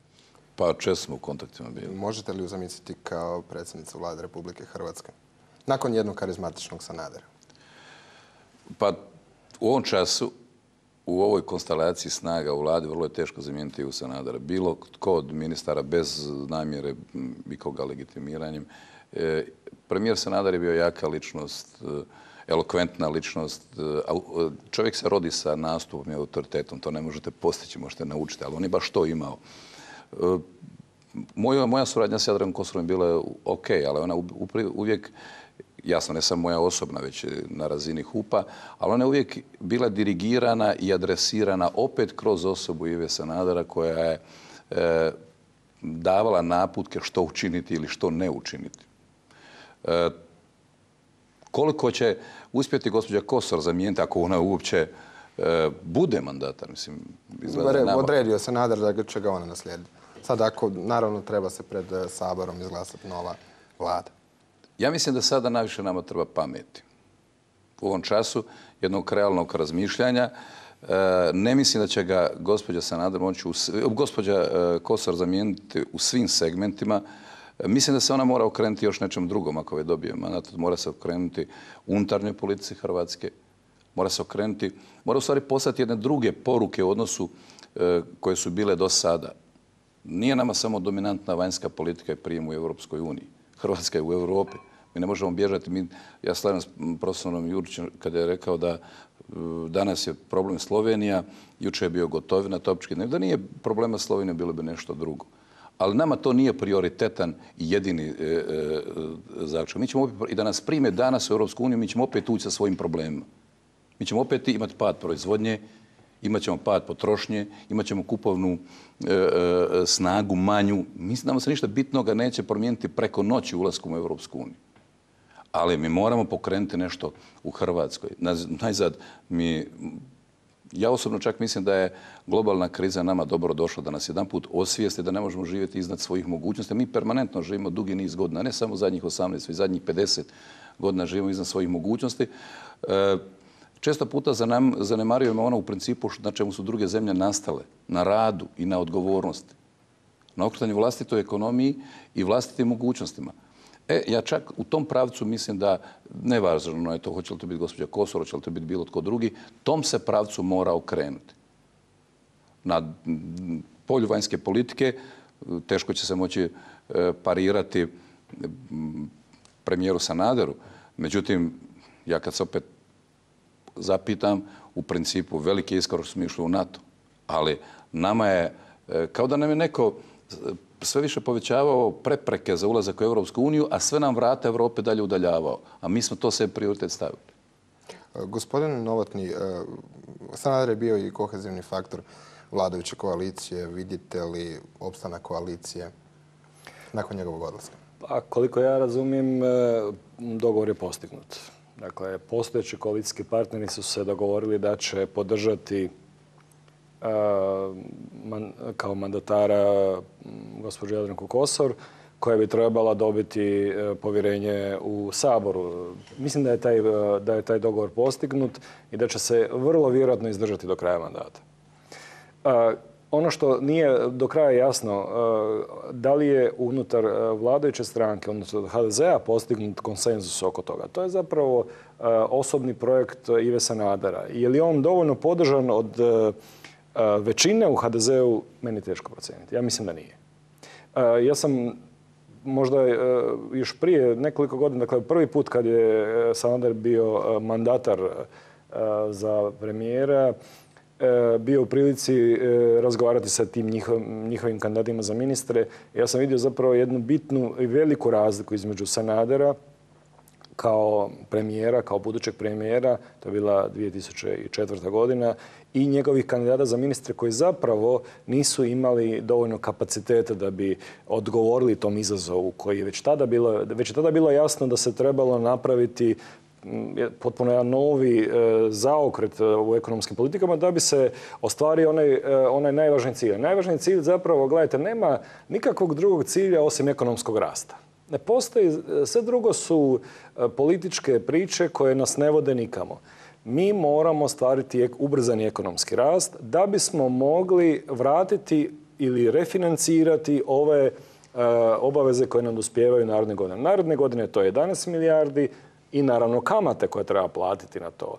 pa često smo u kontaktima bili. Možete li ju kao predsjednica vlade Republike Hrvatske? Nakon jednog karizmatičnog Sanadera. Pa u ovom času, u ovoj konstalaciji snaga u vladi, vrlo je teško zamijeniti u Sanadera. Bilo tko od ministara bez namjere i koga legitimiranjem. E, premijer Sanader je bio jaka ličnost, e, elokventna ličnost. E, čovjek se rodi sa nastupom i autoritetom, to ne možete postići, možete naučiti, ali on je baš to imao. Moja, moja suradnja s Jadrem Kosovom bila je ok, ali ona uvijek, jasno ne samo moja osobna, već na razini HUPA, ali ona je uvijek bila dirigirana i adresirana opet kroz osobu Ive Sanadara koja je e, davala naputke što učiniti ili što ne učiniti. E, koliko će uspjeti gospođa Kosor zamijeniti ako ona uopće e, bude mandatar? Mislim, izgleda Odredio da će ga ona naslijediti. Sad ako, naravno, treba se pred e, Saborom izglasati nova vlada. Ja mislim da sada najviše nama treba pameti. U ovom času jednog realnog razmišljanja. E, ne mislim da će ga gospođa Sanader moći, gospođa e, Kosor zamijeniti u svim segmentima. Mislim da se ona mora okrenuti još nečem drugom ako je dobijemo. mandat. Mora se okrenuti unutarnjoj politici Hrvatske. Mora se okrenuti, mora u stvari poslati jedne druge poruke u odnosu koje su bile do sada. Nije nama samo dominantna vanjska politika i prijem u Europskoj uniji. Hrvatska je u Europi. Mi ne možemo bježati. ja slavim s profesorom Jurićem kada je rekao da danas je problem Slovenija, jučer je bio gotovina, topčki. da nije problema Slovenije, bilo bi nešto drugo. Ali nama to nije prioritetan i jedini e, e, zaključak Mi ćemo opet, i da nas prime danas u Europsku uniju, mi ćemo opet ući sa svojim problemima. Mi ćemo opet imati pad proizvodnje, imat ćemo pad potrošnje, imat ćemo kupovnu e, e, snagu manju. Mislim da se ništa bitnoga neće promijeniti preko noći ulaskom u Europsku uniju. Ali mi moramo pokrenuti nešto u Hrvatskoj. Najzad mi ja osobno čak mislim da je globalna kriza nama dobro došla da nas jedan put osvijesti da ne možemo živjeti iznad svojih mogućnosti. Mi permanentno živimo dugi niz godina, ne samo zadnjih 18, već zadnjih 50 godina živimo iznad svojih mogućnosti. E, Često puta zanemarujemo ono u principu na čemu su druge zemlje nastale, na radu i na odgovornosti, na okretanju vlastitoj ekonomiji i vlastitim mogućnostima. E, ja čak u tom pravcu mislim da, nevažno je to, hoće li to biti gospođa Kosor, hoće li to biti bilo tko drugi, tom se pravcu mora okrenuti. Na polju vanjske politike teško će se moći e, parirati premijeru Sanaderu. Međutim, ja kad se opet zapitam, u principu veliki iskorak smo išli u NATO. Ali nama je, e, kao da nam je neko e, sve više povećavao prepreke za ulazak u Europsku uniju, a sve nam vrata Europe dalje udaljavao. A mi smo to sve prioritet stavili. E, Gospodin Novotni, Sanader je bio i kohezivni faktor vladajuće koalicije. Vidite li opstana koalicije nakon njegovog odlaska? Pa, koliko ja razumijem, dogovor je postignut. Dakle, postojeći koalicijski partneri su se dogovorili da će podržati e, kao mandatara gospođu Jadranku Kosor, koja bi trebala dobiti e, povjerenje u Saboru. Mislim e, da je, taj, dogovor postignut i da će se vrlo vjerojatno izdržati do kraja mandata. Ono što nije do kraja jasno, e, da li je unutar e, vladajuće stranke, odnosno HDZ-a, postignut konsenzus oko toga. To je zapravo e, osobni projekt Ive Sanadara. Je li on dovoljno podržan od većine u HDZ-u, meni je teško procijeniti. Ja mislim da nije. Ja sam možda još prije nekoliko godina, dakle prvi put kad je Sanader bio mandatar za premijera, E, bio u prilici e, razgovarati sa tim njihovim, kandidatima za ministre, ja sam vidio zapravo jednu bitnu i veliku razliku između Sanadera kao premijera, kao budućeg premijera, to je bila 2004. godina, i njegovih kandidata za ministre koji zapravo nisu imali dovoljno kapaciteta da bi odgovorili tom izazovu koji je već tada bilo, već tada bilo jasno da se trebalo napraviti potpuno jedan novi e, zaokret e, u ekonomskim politikama da bi se ostvario onaj, e, onaj najvažniji cilj. Najvažniji cilj zapravo, gledajte, nema nikakvog drugog cilja osim ekonomskog rasta. Ne postoji, sve drugo su političke priče koje nas ne vode nikamo. Mi moramo stvariti ubrzani ekonomski rast da bismo mogli vratiti ili refinancirati ove obaveze koje nam uspjevaju narodne godine. Narodne godine to je 11 milijardi, i naravno kamate koje treba platiti na to.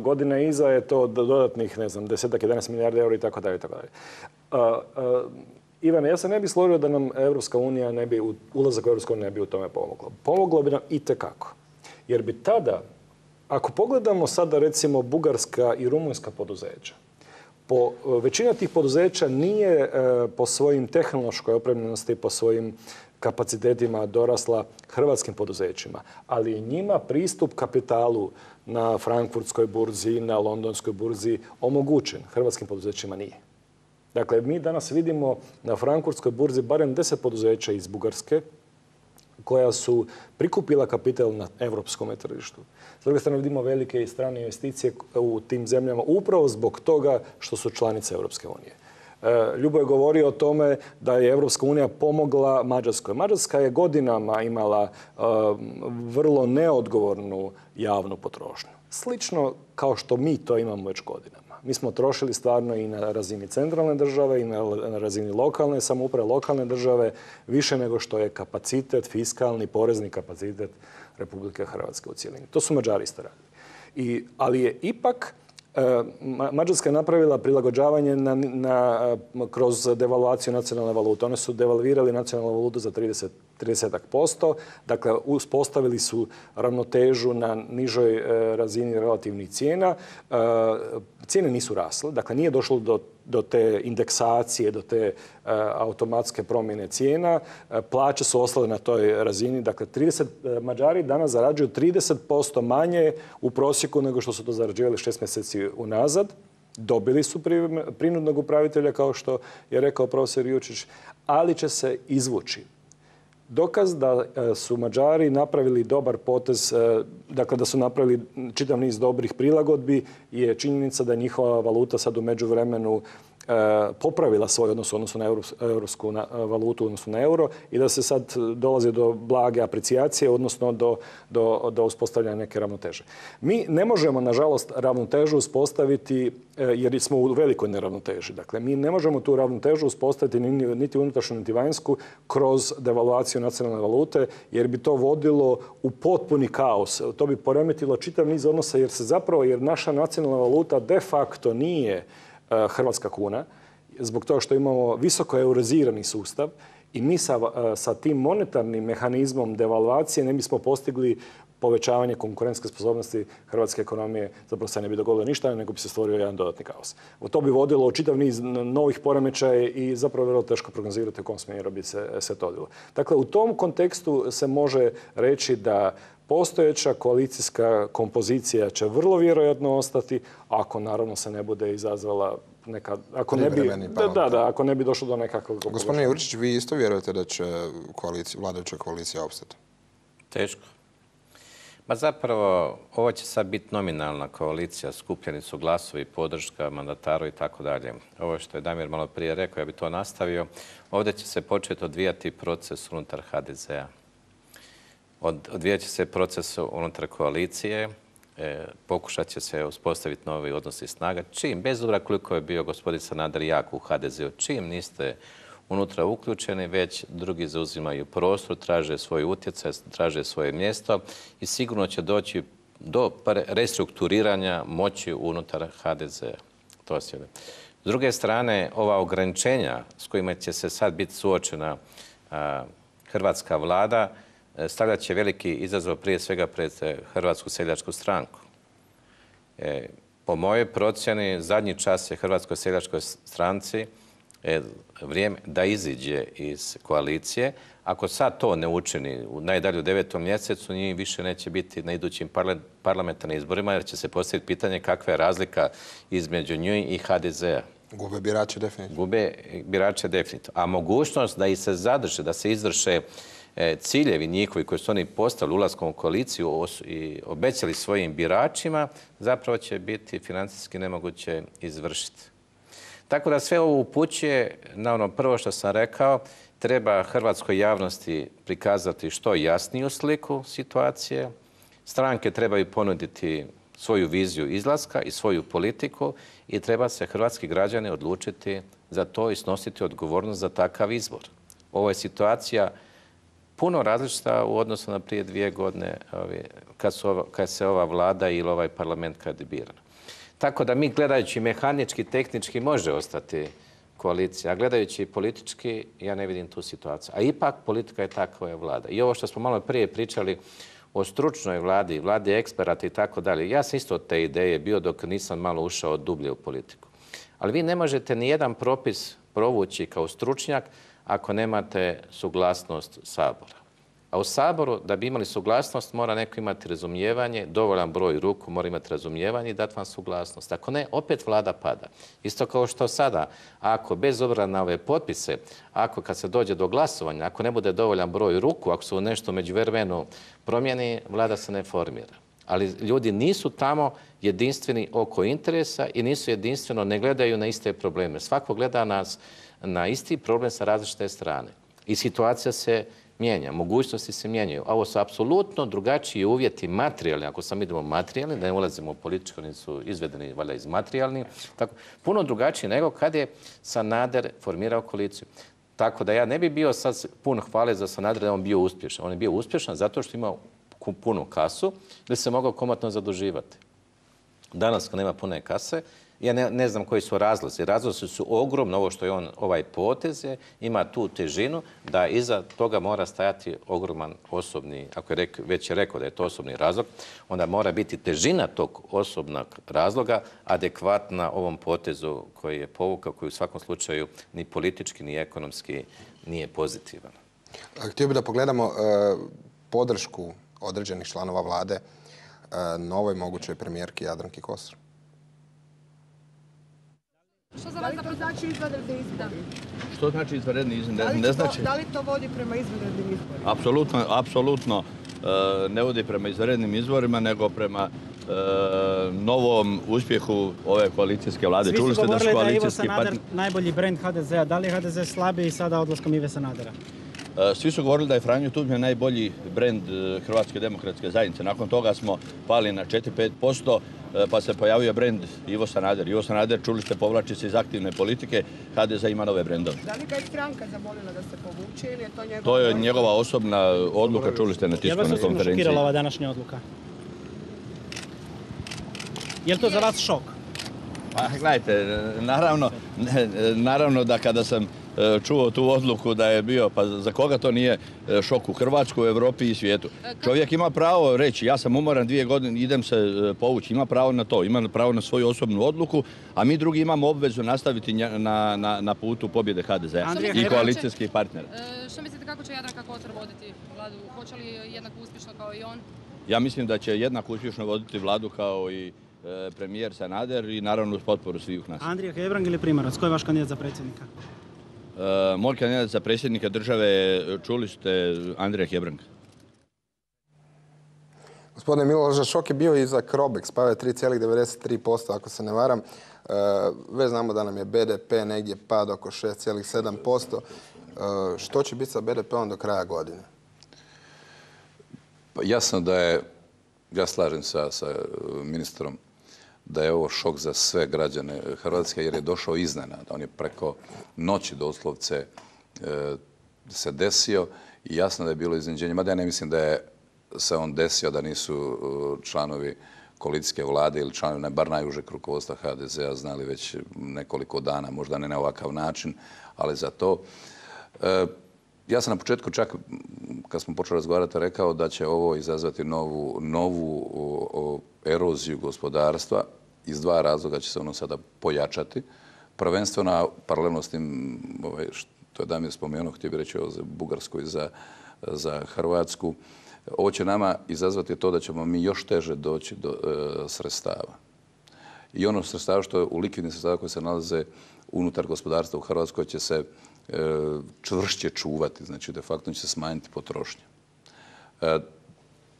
Godina iza je to dodatnih, ne znam, desetak, 11 milijarda eura i tako dalje i tako dalje. Ivan, ja se ne bi složio da nam Europska unija ne bi, ulazak u EU ne bi u tome pomoglo. Pomoglo bi nam i tekako. Jer bi tada, ako pogledamo sada recimo bugarska i rumunjska poduzeća, po, većina tih poduzeća nije e, po svojim tehnološkoj opremljenosti, po svojim kapacitetima dorasla hrvatskim poduzećima, ali je njima pristup kapitalu na frankfurtskoj burzi, na londonskoj burzi omogućen. Hrvatskim poduzećima nije. Dakle, mi danas vidimo na frankfurtskoj burzi barem deset poduzeća iz Bugarske koja su prikupila kapital na evropskom tržištu. S druge strane vidimo velike i strane investicije u tim zemljama upravo zbog toga što su članice Europske unije. E, Ljubo je govorio o tome da je Europska unija pomogla Mađarskoj. Mađarska je godinama imala e, vrlo neodgovornu javnu potrošnju. Slično kao što mi to imamo već godinama. Mi smo trošili stvarno i na razini centralne države i na razini lokalne samouprave, lokalne države, više nego što je kapacitet, fiskalni, porezni kapacitet Republike Hrvatske u cjelini. To su Mađari ste radili. ali je ipak Mađarska je napravila prilagođavanje na, kroz devaluaciju nacionalne valute. One su devalvirali nacionalnu valutu za 30%, 30%. Dakle, uspostavili su ravnotežu na nižoj e, razini relativnih cijena. E, cijene nisu rasle, dakle nije došlo do te indeksacije, do te e, automatske promjene cijena. plaće su ostale na toj razini. Dakle, 30, Mađari danas zarađuju 30% manje u prosjeku nego što su to zarađivali šest mjeseci unazad. Dobili su prinudnog upravitelja, kao što je rekao profesor Jučić, ali će se izvući. Dokaz da e, su Mađari napravili dobar potez, e, dakle da su napravili čitav niz dobrih prilagodbi je činjenica da je njihova valuta sad u međuvremenu E, popravila svoj odnos u odnosu na europsku e, valutu, u odnosu na euro i da se sad dolazi do blage aprecijacije, odnosno do, do, do uspostavljanja neke ravnoteže. Mi ne možemo, nažalost, ravnotežu uspostaviti e, jer smo u velikoj neravnoteži. Dakle, mi ne možemo tu ravnotežu uspostaviti niti unutrašnju, niti vanjsku kroz devaluaciju nacionalne valute jer bi to vodilo u potpuni kaos. To bi poremetilo čitav niz odnosa jer se zapravo, jer naša nacionalna valuta de facto nije E, hrvatska kuna, zbog toga što imamo visoko eurozirani sustav i mi sa, e, sa tim monetarnim mehanizmom devalvacije ne bismo postigli povećavanje konkurentske sposobnosti hrvatske ekonomije, zapravo se ne bi dogodilo ništa, nego bi se stvorio jedan dodatni kaos. To bi vodilo u čitav niz novih poremećaja i zapravo vrlo teško prognozirati u kom smjeru bi se, se to odilo. Dakle, u tom kontekstu se može reći da Postojeća koalicijska kompozicija će vrlo vjerojatno ostati, ako naravno se ne bude izazvala neka, ako ne bi, da, da, da, ako ne bi došlo do nekakvog... Gospodine Jurčić, vi isto vjerujete da će koalicija, vladajuća koalicija opstati? Teško. Ma zapravo, ovo će sad biti nominalna koalicija, skupljeni su glasovi, podrška, mandataru i tako dalje. Ovo što je Damir malo prije rekao, ja bi to nastavio. Ovdje će se početi odvijati proces unutar HDZ-a odvijat će se proces unutar koalicije, e, pokušat će se uspostaviti novi odnosi snaga. Čim, bez obzira koliko je bio gospodin Sanader jak u HDZ-u, čim niste unutra uključeni, već drugi zauzimaju prostor, traže svoj utjecaj, traže svoje mjesto i sigurno će doći do restrukturiranja moći unutar HDZ-a. To S druge strane, ova ograničenja s kojima će se sad biti suočena hrvatska vlada E, stavljat će veliki izazov prije svega pred e, Hrvatsku seljačku stranku. E, po mojoj procjeni, zadnji čas je Hrvatskoj seljačkoj stranci vrijeme da iziđe iz koalicije. Ako sad to ne učini u najdalje u devetom mjesecu, njih više neće biti na idućim parlamentarnim izborima, jer će se postaviti pitanje kakva je razlika između njih i HDZ-a. Gube birače definitivno. Gube birače definitivno. A mogućnost da ih se zadrže, da se izvrše E, ciljevi njihovi koji su oni postali ulaskom u koaliciju i obećali svojim biračima, zapravo će biti financijski nemoguće izvršiti. Tako da sve ovo upućuje na ono prvo što sam rekao, treba hrvatskoj javnosti prikazati što jasniju sliku situacije. Stranke trebaju ponuditi svoju viziju izlaska i svoju politiku i treba se hrvatski građani odlučiti za to i snositi odgovornost za takav izbor. Ovo je situacija puno različita u odnosu na prije dvije godine kad, se ova vlada ili ovaj parlament kad bira. Tako da mi gledajući mehanički, tehnički može ostati koalicija, a gledajući politički ja ne vidim tu situaciju. A ipak politika je takva, je vlada. I ovo što smo malo prije pričali o stručnoj vladi, vladi eksperata i tako dalje. Ja sam isto od te ideje bio dok nisam malo ušao dublje u politiku. Ali vi ne možete ni jedan propis provući kao stručnjak ako nemate suglasnost Sabora. A u Saboru, da bi imali suglasnost, mora neko imati razumijevanje, dovoljan broj ruku mora imati razumijevanje i dati vam suglasnost. Ako ne, opet vlada pada. Isto kao što sada, ako bez obrana na ove potpise, ako kad se dođe do glasovanja, ako ne bude dovoljan broj ruku, ako se nešto među promijeni, vlada se ne formira. Ali ljudi nisu tamo jedinstveni oko interesa i nisu jedinstveno, ne gledaju na iste probleme. Svako gleda nas na isti problem sa različite strane. I situacija se mijenja, mogućnosti se mijenjaju. Ovo su apsolutno drugačiji uvjeti materijalni, ako sam idemo materijalni, da ne ulazimo u političku, oni su izvedeni valjda iz materijalni, tako, puno drugačiji nego kad je Sanader formirao koaliciju. Tako da ja ne bi bio sad pun hvale za Sanader da on bio uspješan. On je bio uspješan zato što imao punu kasu, da se mogao komatno zaduživati. Danas kad nema pune kase, ja ne, ne znam koji su razlozi. Razlozi su ogromno, ovo što je on, ovaj potez je, ima tu težinu da iza toga mora stajati ogroman osobni, ako je rek, već je rekao da je to osobni razlog, onda mora biti težina tog osobnog razloga adekvatna ovom potezu koji je povukao, koji u svakom slučaju ni politički ni ekonomski nije pozitivan. Htio bih da pogledamo e, podršku određenih članova vlade e, novoj mogućoj premijerki Jadranki Kosor. Znači Što znači izvanredni izbori? Što znači izvanredni izvor? Ne, znači... Da li to vodi prema izvanrednim izvorima? Apsolutno, apsolutno e, ne vodi prema izvanrednim izvorima, nego prema e, novom uspjehu ove koalicijske vlade. Čuli ste da su koalicijski... Svi su govorili da je Ivo Sanader najbolji brend HDZ-a. Da li je HDZ slabiji sada odlaskom Ive Sanadera? E, svi su govorili da je Franjo Tuđman najbolji brend e, Hrvatske demokratske zajednice. Nakon toga smo pali na 4-5%, e, pa se pojavio brend Ivo Sanader. Ivo Sanader, čuli ste, povlači se iz aktivne politike, HDZ ima nove brendove. Da li ga je stranka zamolila da se povuče ili je to njegova... To je njegova osobna odluka, čuli ste na tisku na konferenciji. Ja vas je šokirala ova današnja odluka. Je li to za vas šok? Pa, gledajte, naravno, naravno da kada sam E, čuo tu odluku da je bio, pa za koga to nije e, šok u Hrvatskoj, Europi i svijetu. E, Čovjek ima pravo reći, ja sam umoran dvije godine, idem se povući, ima pravo na to, ima pravo na svoju osobnu odluku, a mi drugi imamo obvezu nastaviti na, putu pobjede hdz i koalicijskih partnera. Što mislite kako će Jadranka Kotar voditi vladu? Hoće li jednako uspješno kao i on? Ja mislim da će jednako uspješno voditi vladu kao i premijer Sanader i naravno uz potporu svih nas. Andrija Hebrang ili Primorac, je vaš kandidat za predsjednika? Eh, moj kandidat za predsjednika države, čuli ste Andrija Hebrang. Gospodine Miloža, šok je bio i za Krobex, pao je 3,93% ako se ne varam. Eh, već znamo da nam je BDP negdje pad oko 6,7%. Eh, što će biti sa BDP-om do kraja godine? Pa jasno da je, ja slažem sa ministrom da je ovo šok za sve građane Hrvatske jer je došao iznenad, On je preko noći doslovce e, se desio i jasno da je bilo izniđenje. Mada ja ne mislim da je se on desio da nisu e, članovi koalicijske vlade ili članovi bar najužeg rukovodstva HDZ-a znali već nekoliko dana, možda ne na ovakav način, ali za to. E, ja sam na početku čak, kad smo počeli razgovarati, rekao da će ovo izazvati novu, novu eroziju gospodarstva iz dva razloga će se ono sada pojačati. Prvenstveno, paralelno s tim, ovaj, što je Damir spomenuo, htio bi reći za i za, Hrvatsku, ovo će nama izazvati to da ćemo mi još teže doći do e, sredstava. I ono sredstava što je u likvidnim sredstava koje se nalaze unutar gospodarstva u Hrvatskoj će se e, čvršće čuvati, znači de facto će se smanjiti potrošnja. E,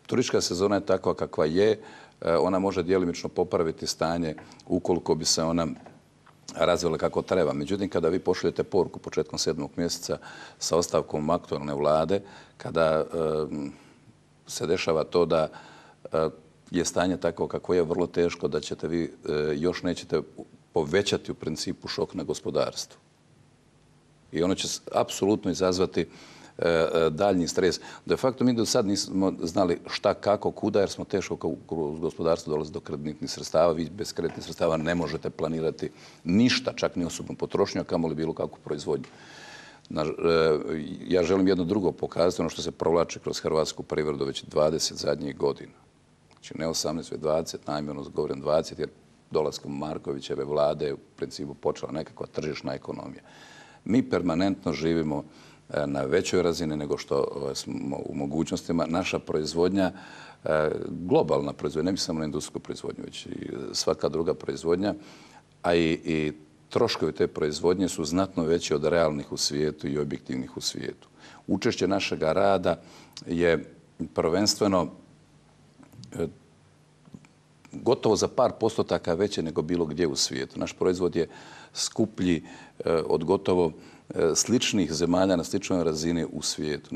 turistička sezona je takva kakva je, E, ona može djelimično popraviti stanje ukoliko bi se ona razvila kako treba. Međutim, kada vi pošljete poruku početkom sedmog mjeseca sa ostavkom aktualne vlade, kada e, se dešava to da e, je stanje tako kako je vrlo teško da ćete vi još nećete povećati u principu šok na gospodarstvu. I ono će apsolutno izazvati E, e, daljnji stres. De facto mi do sad nismo znali šta, kako, kuda, jer smo teško kroz gospodarstvo dolazi do kreditnih sredstava. Vi bez kreditnih sredstava ne možete planirati ništa, čak ni osobnu potrošnju, a li bilo kakvu proizvodnju. E, ja želim jedno drugo pokazati, ono što se provlači kroz hrvatsku privredu već 20 zadnjih godina. Znači ne 18, već 20, najmjerno govorim 20, jer dolaskom Markovićeve vlade je u principu počela nekakva tržišna ekonomija. Mi permanentno živimo E, na većoj razini nego što e, smo u mogućnostima. Naša proizvodnja, e, globalna proizvodnja, ne bi samo na industrijsku proizvodnju, već i svaka druga proizvodnja, a i, troškovi te proizvodnje su znatno veći od realnih u svijetu i objektivnih u svijetu. Učešće našega rada je prvenstveno gotovo za par postotaka veće nego bilo gdje u svijetu. Naš proizvod je skuplji od gotovo E, sličnih zemalja na sličnoj razini u svijetu.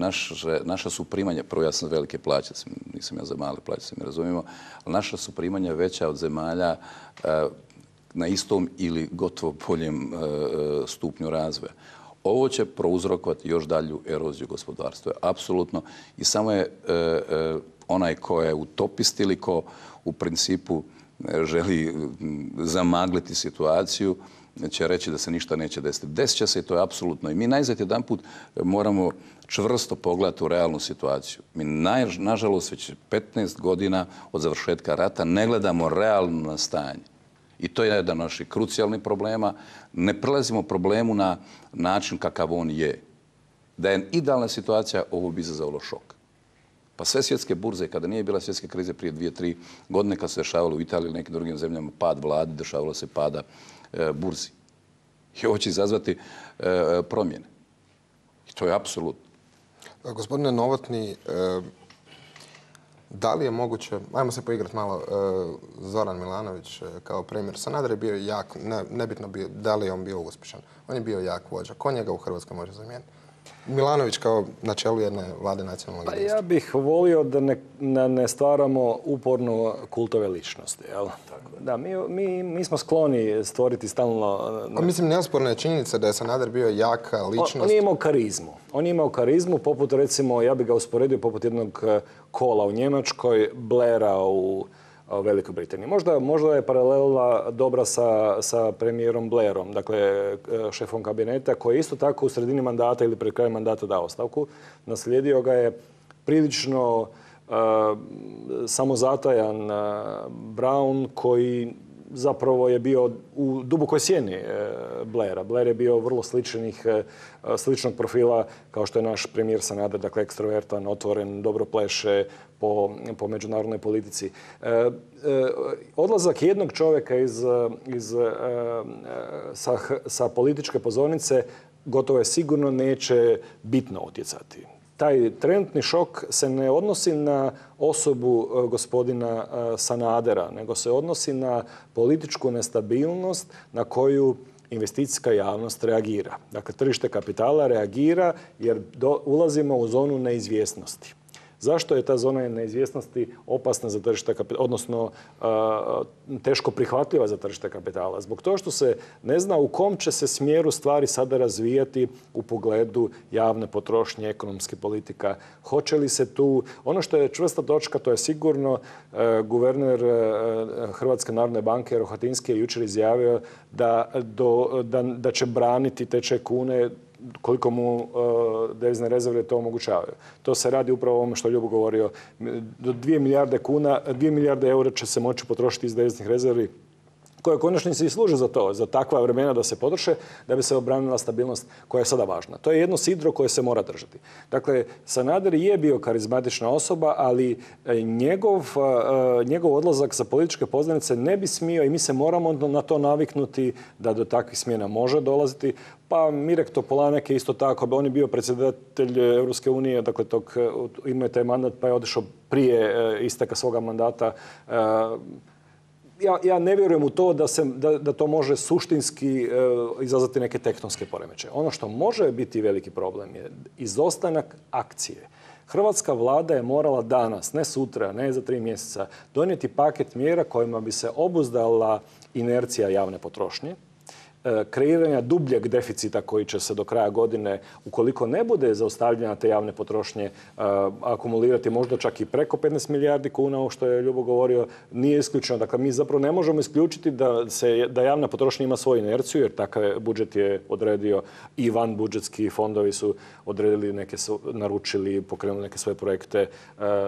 naša su primanja, prvo ja sam velike plaće, nisam ja za male plaće, se mi razumijemo, ali naša su primanja veća od zemalja e, na istom ili gotovo boljem e, stupnju razvoja. Ovo će prouzrokovati još dalju eroziju gospodarstva. Apsolutno. I samo je onaj ko je utopist ili ko u principu želi zamagliti situaciju, će reći da se ništa neće desiti. Desit će se i to je apsolutno. I mi najzad jedan put moramo čvrsto pogledati u realnu situaciju. Mi, nažalost, već 15 godina od završetka rata ne gledamo realno na stanje. I to je jedan od naših krucijalnih problema. Ne prelazimo problemu na način kakav on je. Da je idealna situacija, ovo bi izazvalo šok. Pa sve svjetske burze, kada nije bila svjetske krize prije dvije, tri godine, kad se dešavalo u Italiji ili nekim drugim zemljama, pad vlade, dešavalo se pada E, burzi. I ovo će izazvati e, promjene. I to je apsolutno. E, gospodine Novotni, da li je moguće, ajmo se poigrati malo, Zoran Milanović kao premijer Sanader je bio jak, nebitno da li je on bio uspješan, on je bio jak vođa. Ko njega u Hrvatskoj može zamijeniti? Milanović kao na čelu jedne vlade nacionalne pa Ja bih volio da ne, stvaramo uporno kultove ličnosti. Jel? Tako. Da, mi, smo skloni stvoriti stalno... E, pa mislim, neosporna je činjenica da je Sanader bio jaka ličnost. On, je imao karizmu. On je imao karizmu poput, recimo, ja bih ga usporedio poput jednog e, kola u Njemačkoj, Blera u Velikoj Britaniji. Možda, možda je paralela dobra sa, sa premijerom Blairom, dakle e, šefom kabineta, koji je isto tako u sredini mandata ili pred krajem mandata dao ostavku. Naslijedio ga je prilično e, samozatajan uh, Brown koji zapravo je bio u dubokoj sjeni blera. Blaira. Blair je bio vrlo sličnih, sličnog profila kao što je naš premijer Sanader, dakle ekstrovertan, otvoren, dobro pleše, po, međunarodnoj politici. E, e, odlazak jednog čovjeka iz, e, sa, političke pozornice gotovo je sigurno neće bitno utjecati taj trenutni šok se ne odnosi na osobu gospodina Sanadera, nego se odnosi na političku nestabilnost na koju investicijska javnost reagira. Dakle, tržište kapitala reagira jer ulazimo u zonu neizvjesnosti. Zašto je ta zona neizvjesnosti opasna za tržište kapitala, odnosno teško prihvatljiva za tržište kapitala? Zbog toga što se ne zna u kom će se smjeru stvari sada razvijati u pogledu javne potrošnje, ekonomske politika. Hoće li se tu, ono što je čvrsta točka, to je sigurno e, guverner e, Hrvatske narodne banke Rohatinski je jučer izjavio da, će braniti tečaj kune koliko mu e, devizne rezerve to omogućavaju. To se radi upravo o ovome što Ljubo govorio. Do 2 milijarde kuna, 2 milijarde eura će se moći potrošiti iz deviznih rezervi koje u konačnici i služe za to, za takva vremena da se potroše, da bi se obranila stabilnost koja je sada važna. To je jedno sidro koje se mora držati. Dakle, Sanader je bio karizmatična osoba, ali e, njegov, e, njegov odlazak za političke poznanice ne bi smio i mi se moramo na to naviknuti da do takvih smjena može dolaziti. Pa Mirek Topolanek je isto tako, on je bio predsjedatelj Europske unije, dakle tog, e, imao je taj mandat pa je otišao prije isteka svoga mandata ja, ne vjerujem u to da, to može suštinski e, izazvati neke tektonske poremeće. Ono što može biti veliki problem je izostanak akcije. Hrvatska vlada je morala danas, ne sutra, ne za tri mjeseca, donijeti paket mjera kojima bi se obuzdala inercija javne potrošnje, E, kreiranja dubljeg deficita koji će se do kraja godine, ukoliko ne bude zaustavljena te javne potrošnje, e, akumulirati možda čak i preko 15 milijardi kuna, ovo što je Ljubo govorio, nije isključeno. Dakle, mi zapravo ne možemo isključiti da, se, da javna potrošnja ima svoju inerciju, jer takav budžet je odredio i van budžetski fondovi su odredili neke, naručili, pokrenuli neke svoje projekte, e,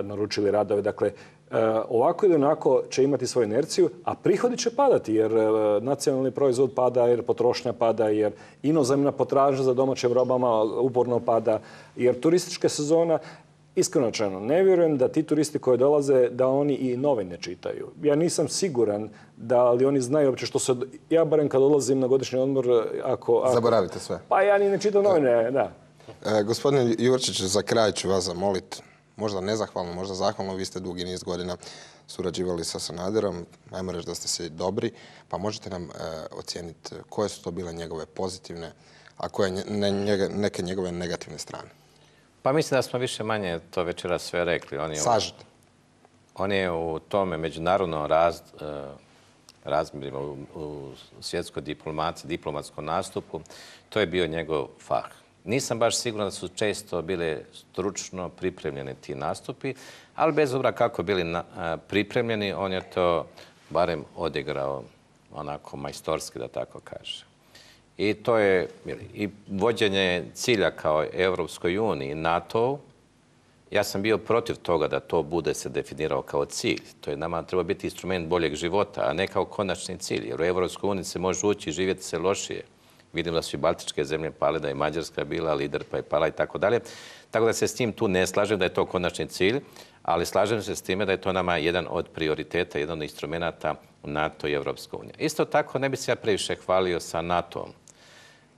naručili radove. Dakle, Eh, ovako ili onako će imati svoju inerciju, a prihodi će padati jer eh, nacionalni proizvod pada, jer potrošnja pada, jer inozemna potražnja za domaćim robama uporno pada, jer turistička sezona Iskreno ne vjerujem da ti turisti koji dolaze, da oni i novine čitaju. Ja nisam siguran da li oni znaju uopće što se... Ja barem kad dolazim na godišnji odmor, eh, ako... Zaboravite sve. Pa ja ni ne čitam novine, da. gospodine Jurčić, za kraj ću vas zamoliti možda nezahvalno, možda zahvalno, vi ste dugi niz godina surađivali sa Sanaderom, ajmo reći da ste se dobri, pa možete nam e, ocijeniti koje su to bile njegove pozitivne, a koje neke njegove negativne strane? Pa mislim da smo više manje to večeras sve rekli. Sažite. on je u tome međunarodnom raz, e, u, svjetskoj diplomaciji, diplomatskom nastupu. To je bio njegov fah. Nisam baš siguran da su često bile stručno pripremljeni ti nastupi, ali bez obra kako bili pripremljeni, on je to barem odigrao onako majstorski, da tako kaže. I to je i vođenje cilja kao Europskoj uniji i nato Ja sam bio protiv toga da to bude se definirao kao cilj. To je nama treba biti instrument boljeg života, a ne kao konačni cilj. Jer u Europskoj uniji se može ući i živjeti se lošije. Vidim da su i Baltičke zemlje pale, da je Mađarska bila lider pa je pala i tako dalje. Tako da se s tim tu ne slažem da je to konačni cilj, ali slažem se s time da je to nama jedan od prioriteta, jedan od instrumenta NATO i Evropska unija. Isto tako ne bi se ja previše hvalio sa NATO-om.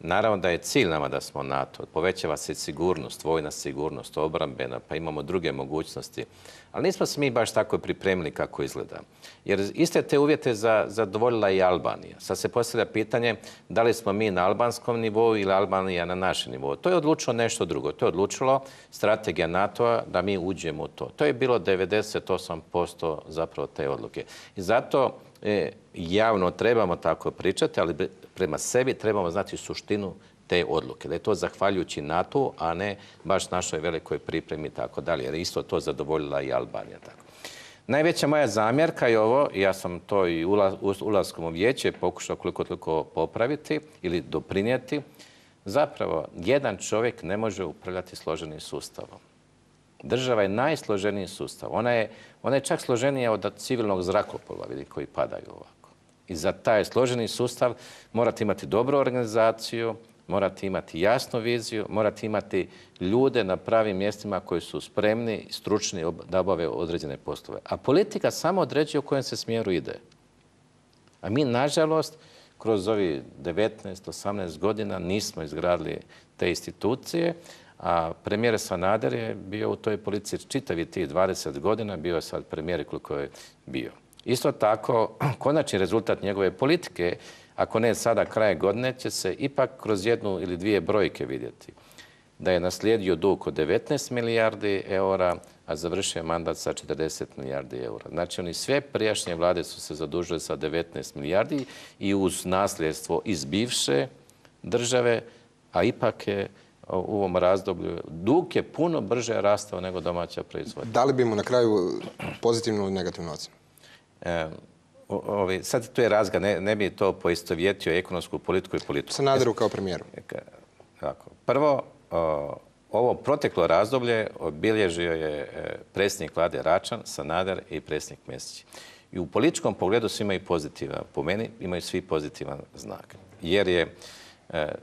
Naravno da je cilj nama da smo NATO. Povećava se sigurnost, vojna sigurnost, obrambena, pa imamo druge mogućnosti. Ali nismo se mi baš tako pripremili kako izgleda. Jer iste te uvjete zadovoljila i Albanija. Sad se postavlja pitanje da li smo mi na albanskom nivou ili Albanija na našem nivou. To je odlučilo nešto drugo. To je odlučilo strategija NATO-a da mi uđemo u to. To je bilo 98% zapravo te odluke. I zato e, javno trebamo tako pričati, ali prema sebi, trebamo znati suštinu te odluke. Da je to zahvaljujući NATO, a ne baš našoj velikoj pripremi i tako dalje. Jer isto to zadovoljila i Albanija. Tako. Najveća moja zamjerka je ovo, ja sam to i ulaskom u vijeće pokušao koliko toliko popraviti ili doprinijeti. Zapravo, jedan čovjek ne može upravljati složenim sustavom. Država je najsloženiji sustav. Ona je, ona je čak složenija od civilnog zrakopola vidi, koji padaju ovako. I za taj složeni sustav morate imati dobru organizaciju, morate imati jasnu viziju, morate imati ljude na pravim mjestima koji su spremni i stručni da obave određene poslove. A politika samo određuje u kojem se smjeru ide. A mi, nažalost, kroz ovi 19-18 godina nismo izgradili te institucije, a premijer Sanader je bio u toj politici čitavi tih 20 godina, bio je sad premijer koliko je bio. Isto tako, konačni rezultat njegove politike, ako ne sada kraje godine, će se ipak kroz jednu ili dvije brojke vidjeti. Da je naslijedio dug od 19 milijardi eura, a završio mandat sa 40 milijardi eura. Znači, oni sve prijašnje vlade su se zadužile sa 19 milijardi i uz nasljedstvo iz bivše države, a ipak je u ovom razdoblju. Dug je puno brže rastao nego domaća proizvodnja. Da li bi mu na kraju pozitivnu ili negativnu ocenu? Ehm, ovi, sad tu je razga, ne, bi to poistovjetio ekonomsku politiku i politiku. Sanaderu e, kao premijeru. E, Prvo, ovo proteklo razdoblje obilježio je e, predsjednik vlade Račan, Sanader i predsjednik Mesić. I u političkom pogledu svi imaju pozitivan, po meni imaju svi pozitivan znak. Jer je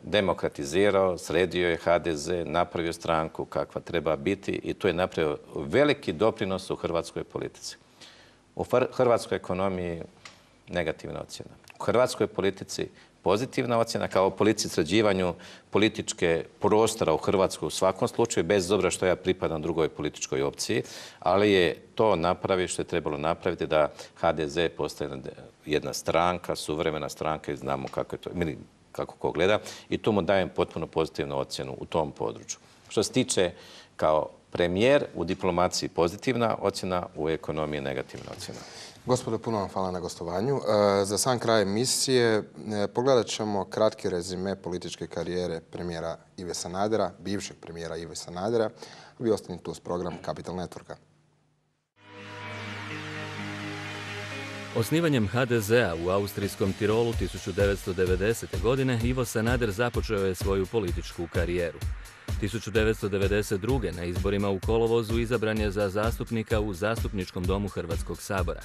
demokratizirao, sredio je HDZ, napravio stranku kakva treba biti i tu je napravio veliki doprinos u hrvatskoj politici. U hrvatskoj ekonomiji negativna ocjena. U hrvatskoj politici pozitivna ocjena, kao politici sređivanju političke prostora u Hrvatskoj u svakom slučaju, bez obzira što ja pripadam drugoj političkoj opciji, ali je to napravi što je trebalo napraviti da HDZ postaje jedna stranka, suvremena stranka i znamo kako je to, ili kako ko gleda i tu mu dajem potpuno pozitivnu ocjenu u tom području. Što se tiče kao premijer, u diplomaciji pozitivna ocjena, u ekonomiji negativna ocjena. Gospodo, puno vam hvala na gostovanju. E, za sam kraj emisije e, pogledat ćemo kratki rezime političke karijere premijera Ive Sanadera, bivšeg premijera Ive Sanadera. Vi ostani tu s program Capital Networka. Osnivanjem HDZ-a u austrijskom Tirolu 1990. godine Ivo Sanader započeo je svoju političku karijeru. 1992. na izborima u kolovozu izabran je za zastupnika u Zastupničkom domu Hrvatskog sabora.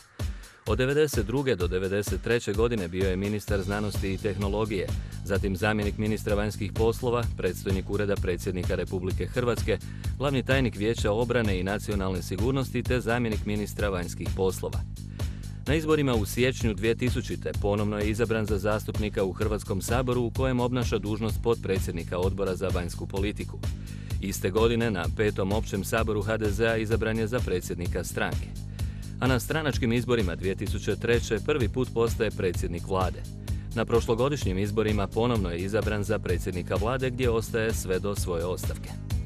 Od 1992. do 1993. godine bio je ministar znanosti i tehnologije, zatim zamjenik ministra vanjskih poslova, predstojnik Ureda predsjednika Republike Hrvatske, glavni tajnik Vijeća obrane i nacionalne sigurnosti te zamjenik ministra vanjskih poslova. Na izborima u siječnju 2000. ponovno je izabran za zastupnika u Hrvatskom saboru u kojem obnaša dužnost potpredsjednika odbora za vanjsku politiku. Iste godine na petom općem saboru HDZ-a izabran je za predsjednika stranke. A na stranačkim izborima 2003. prvi put postaje predsjednik vlade. Na prošlogodišnjim izborima ponovno je izabran za predsjednika vlade gdje ostaje sve do svoje ostavke.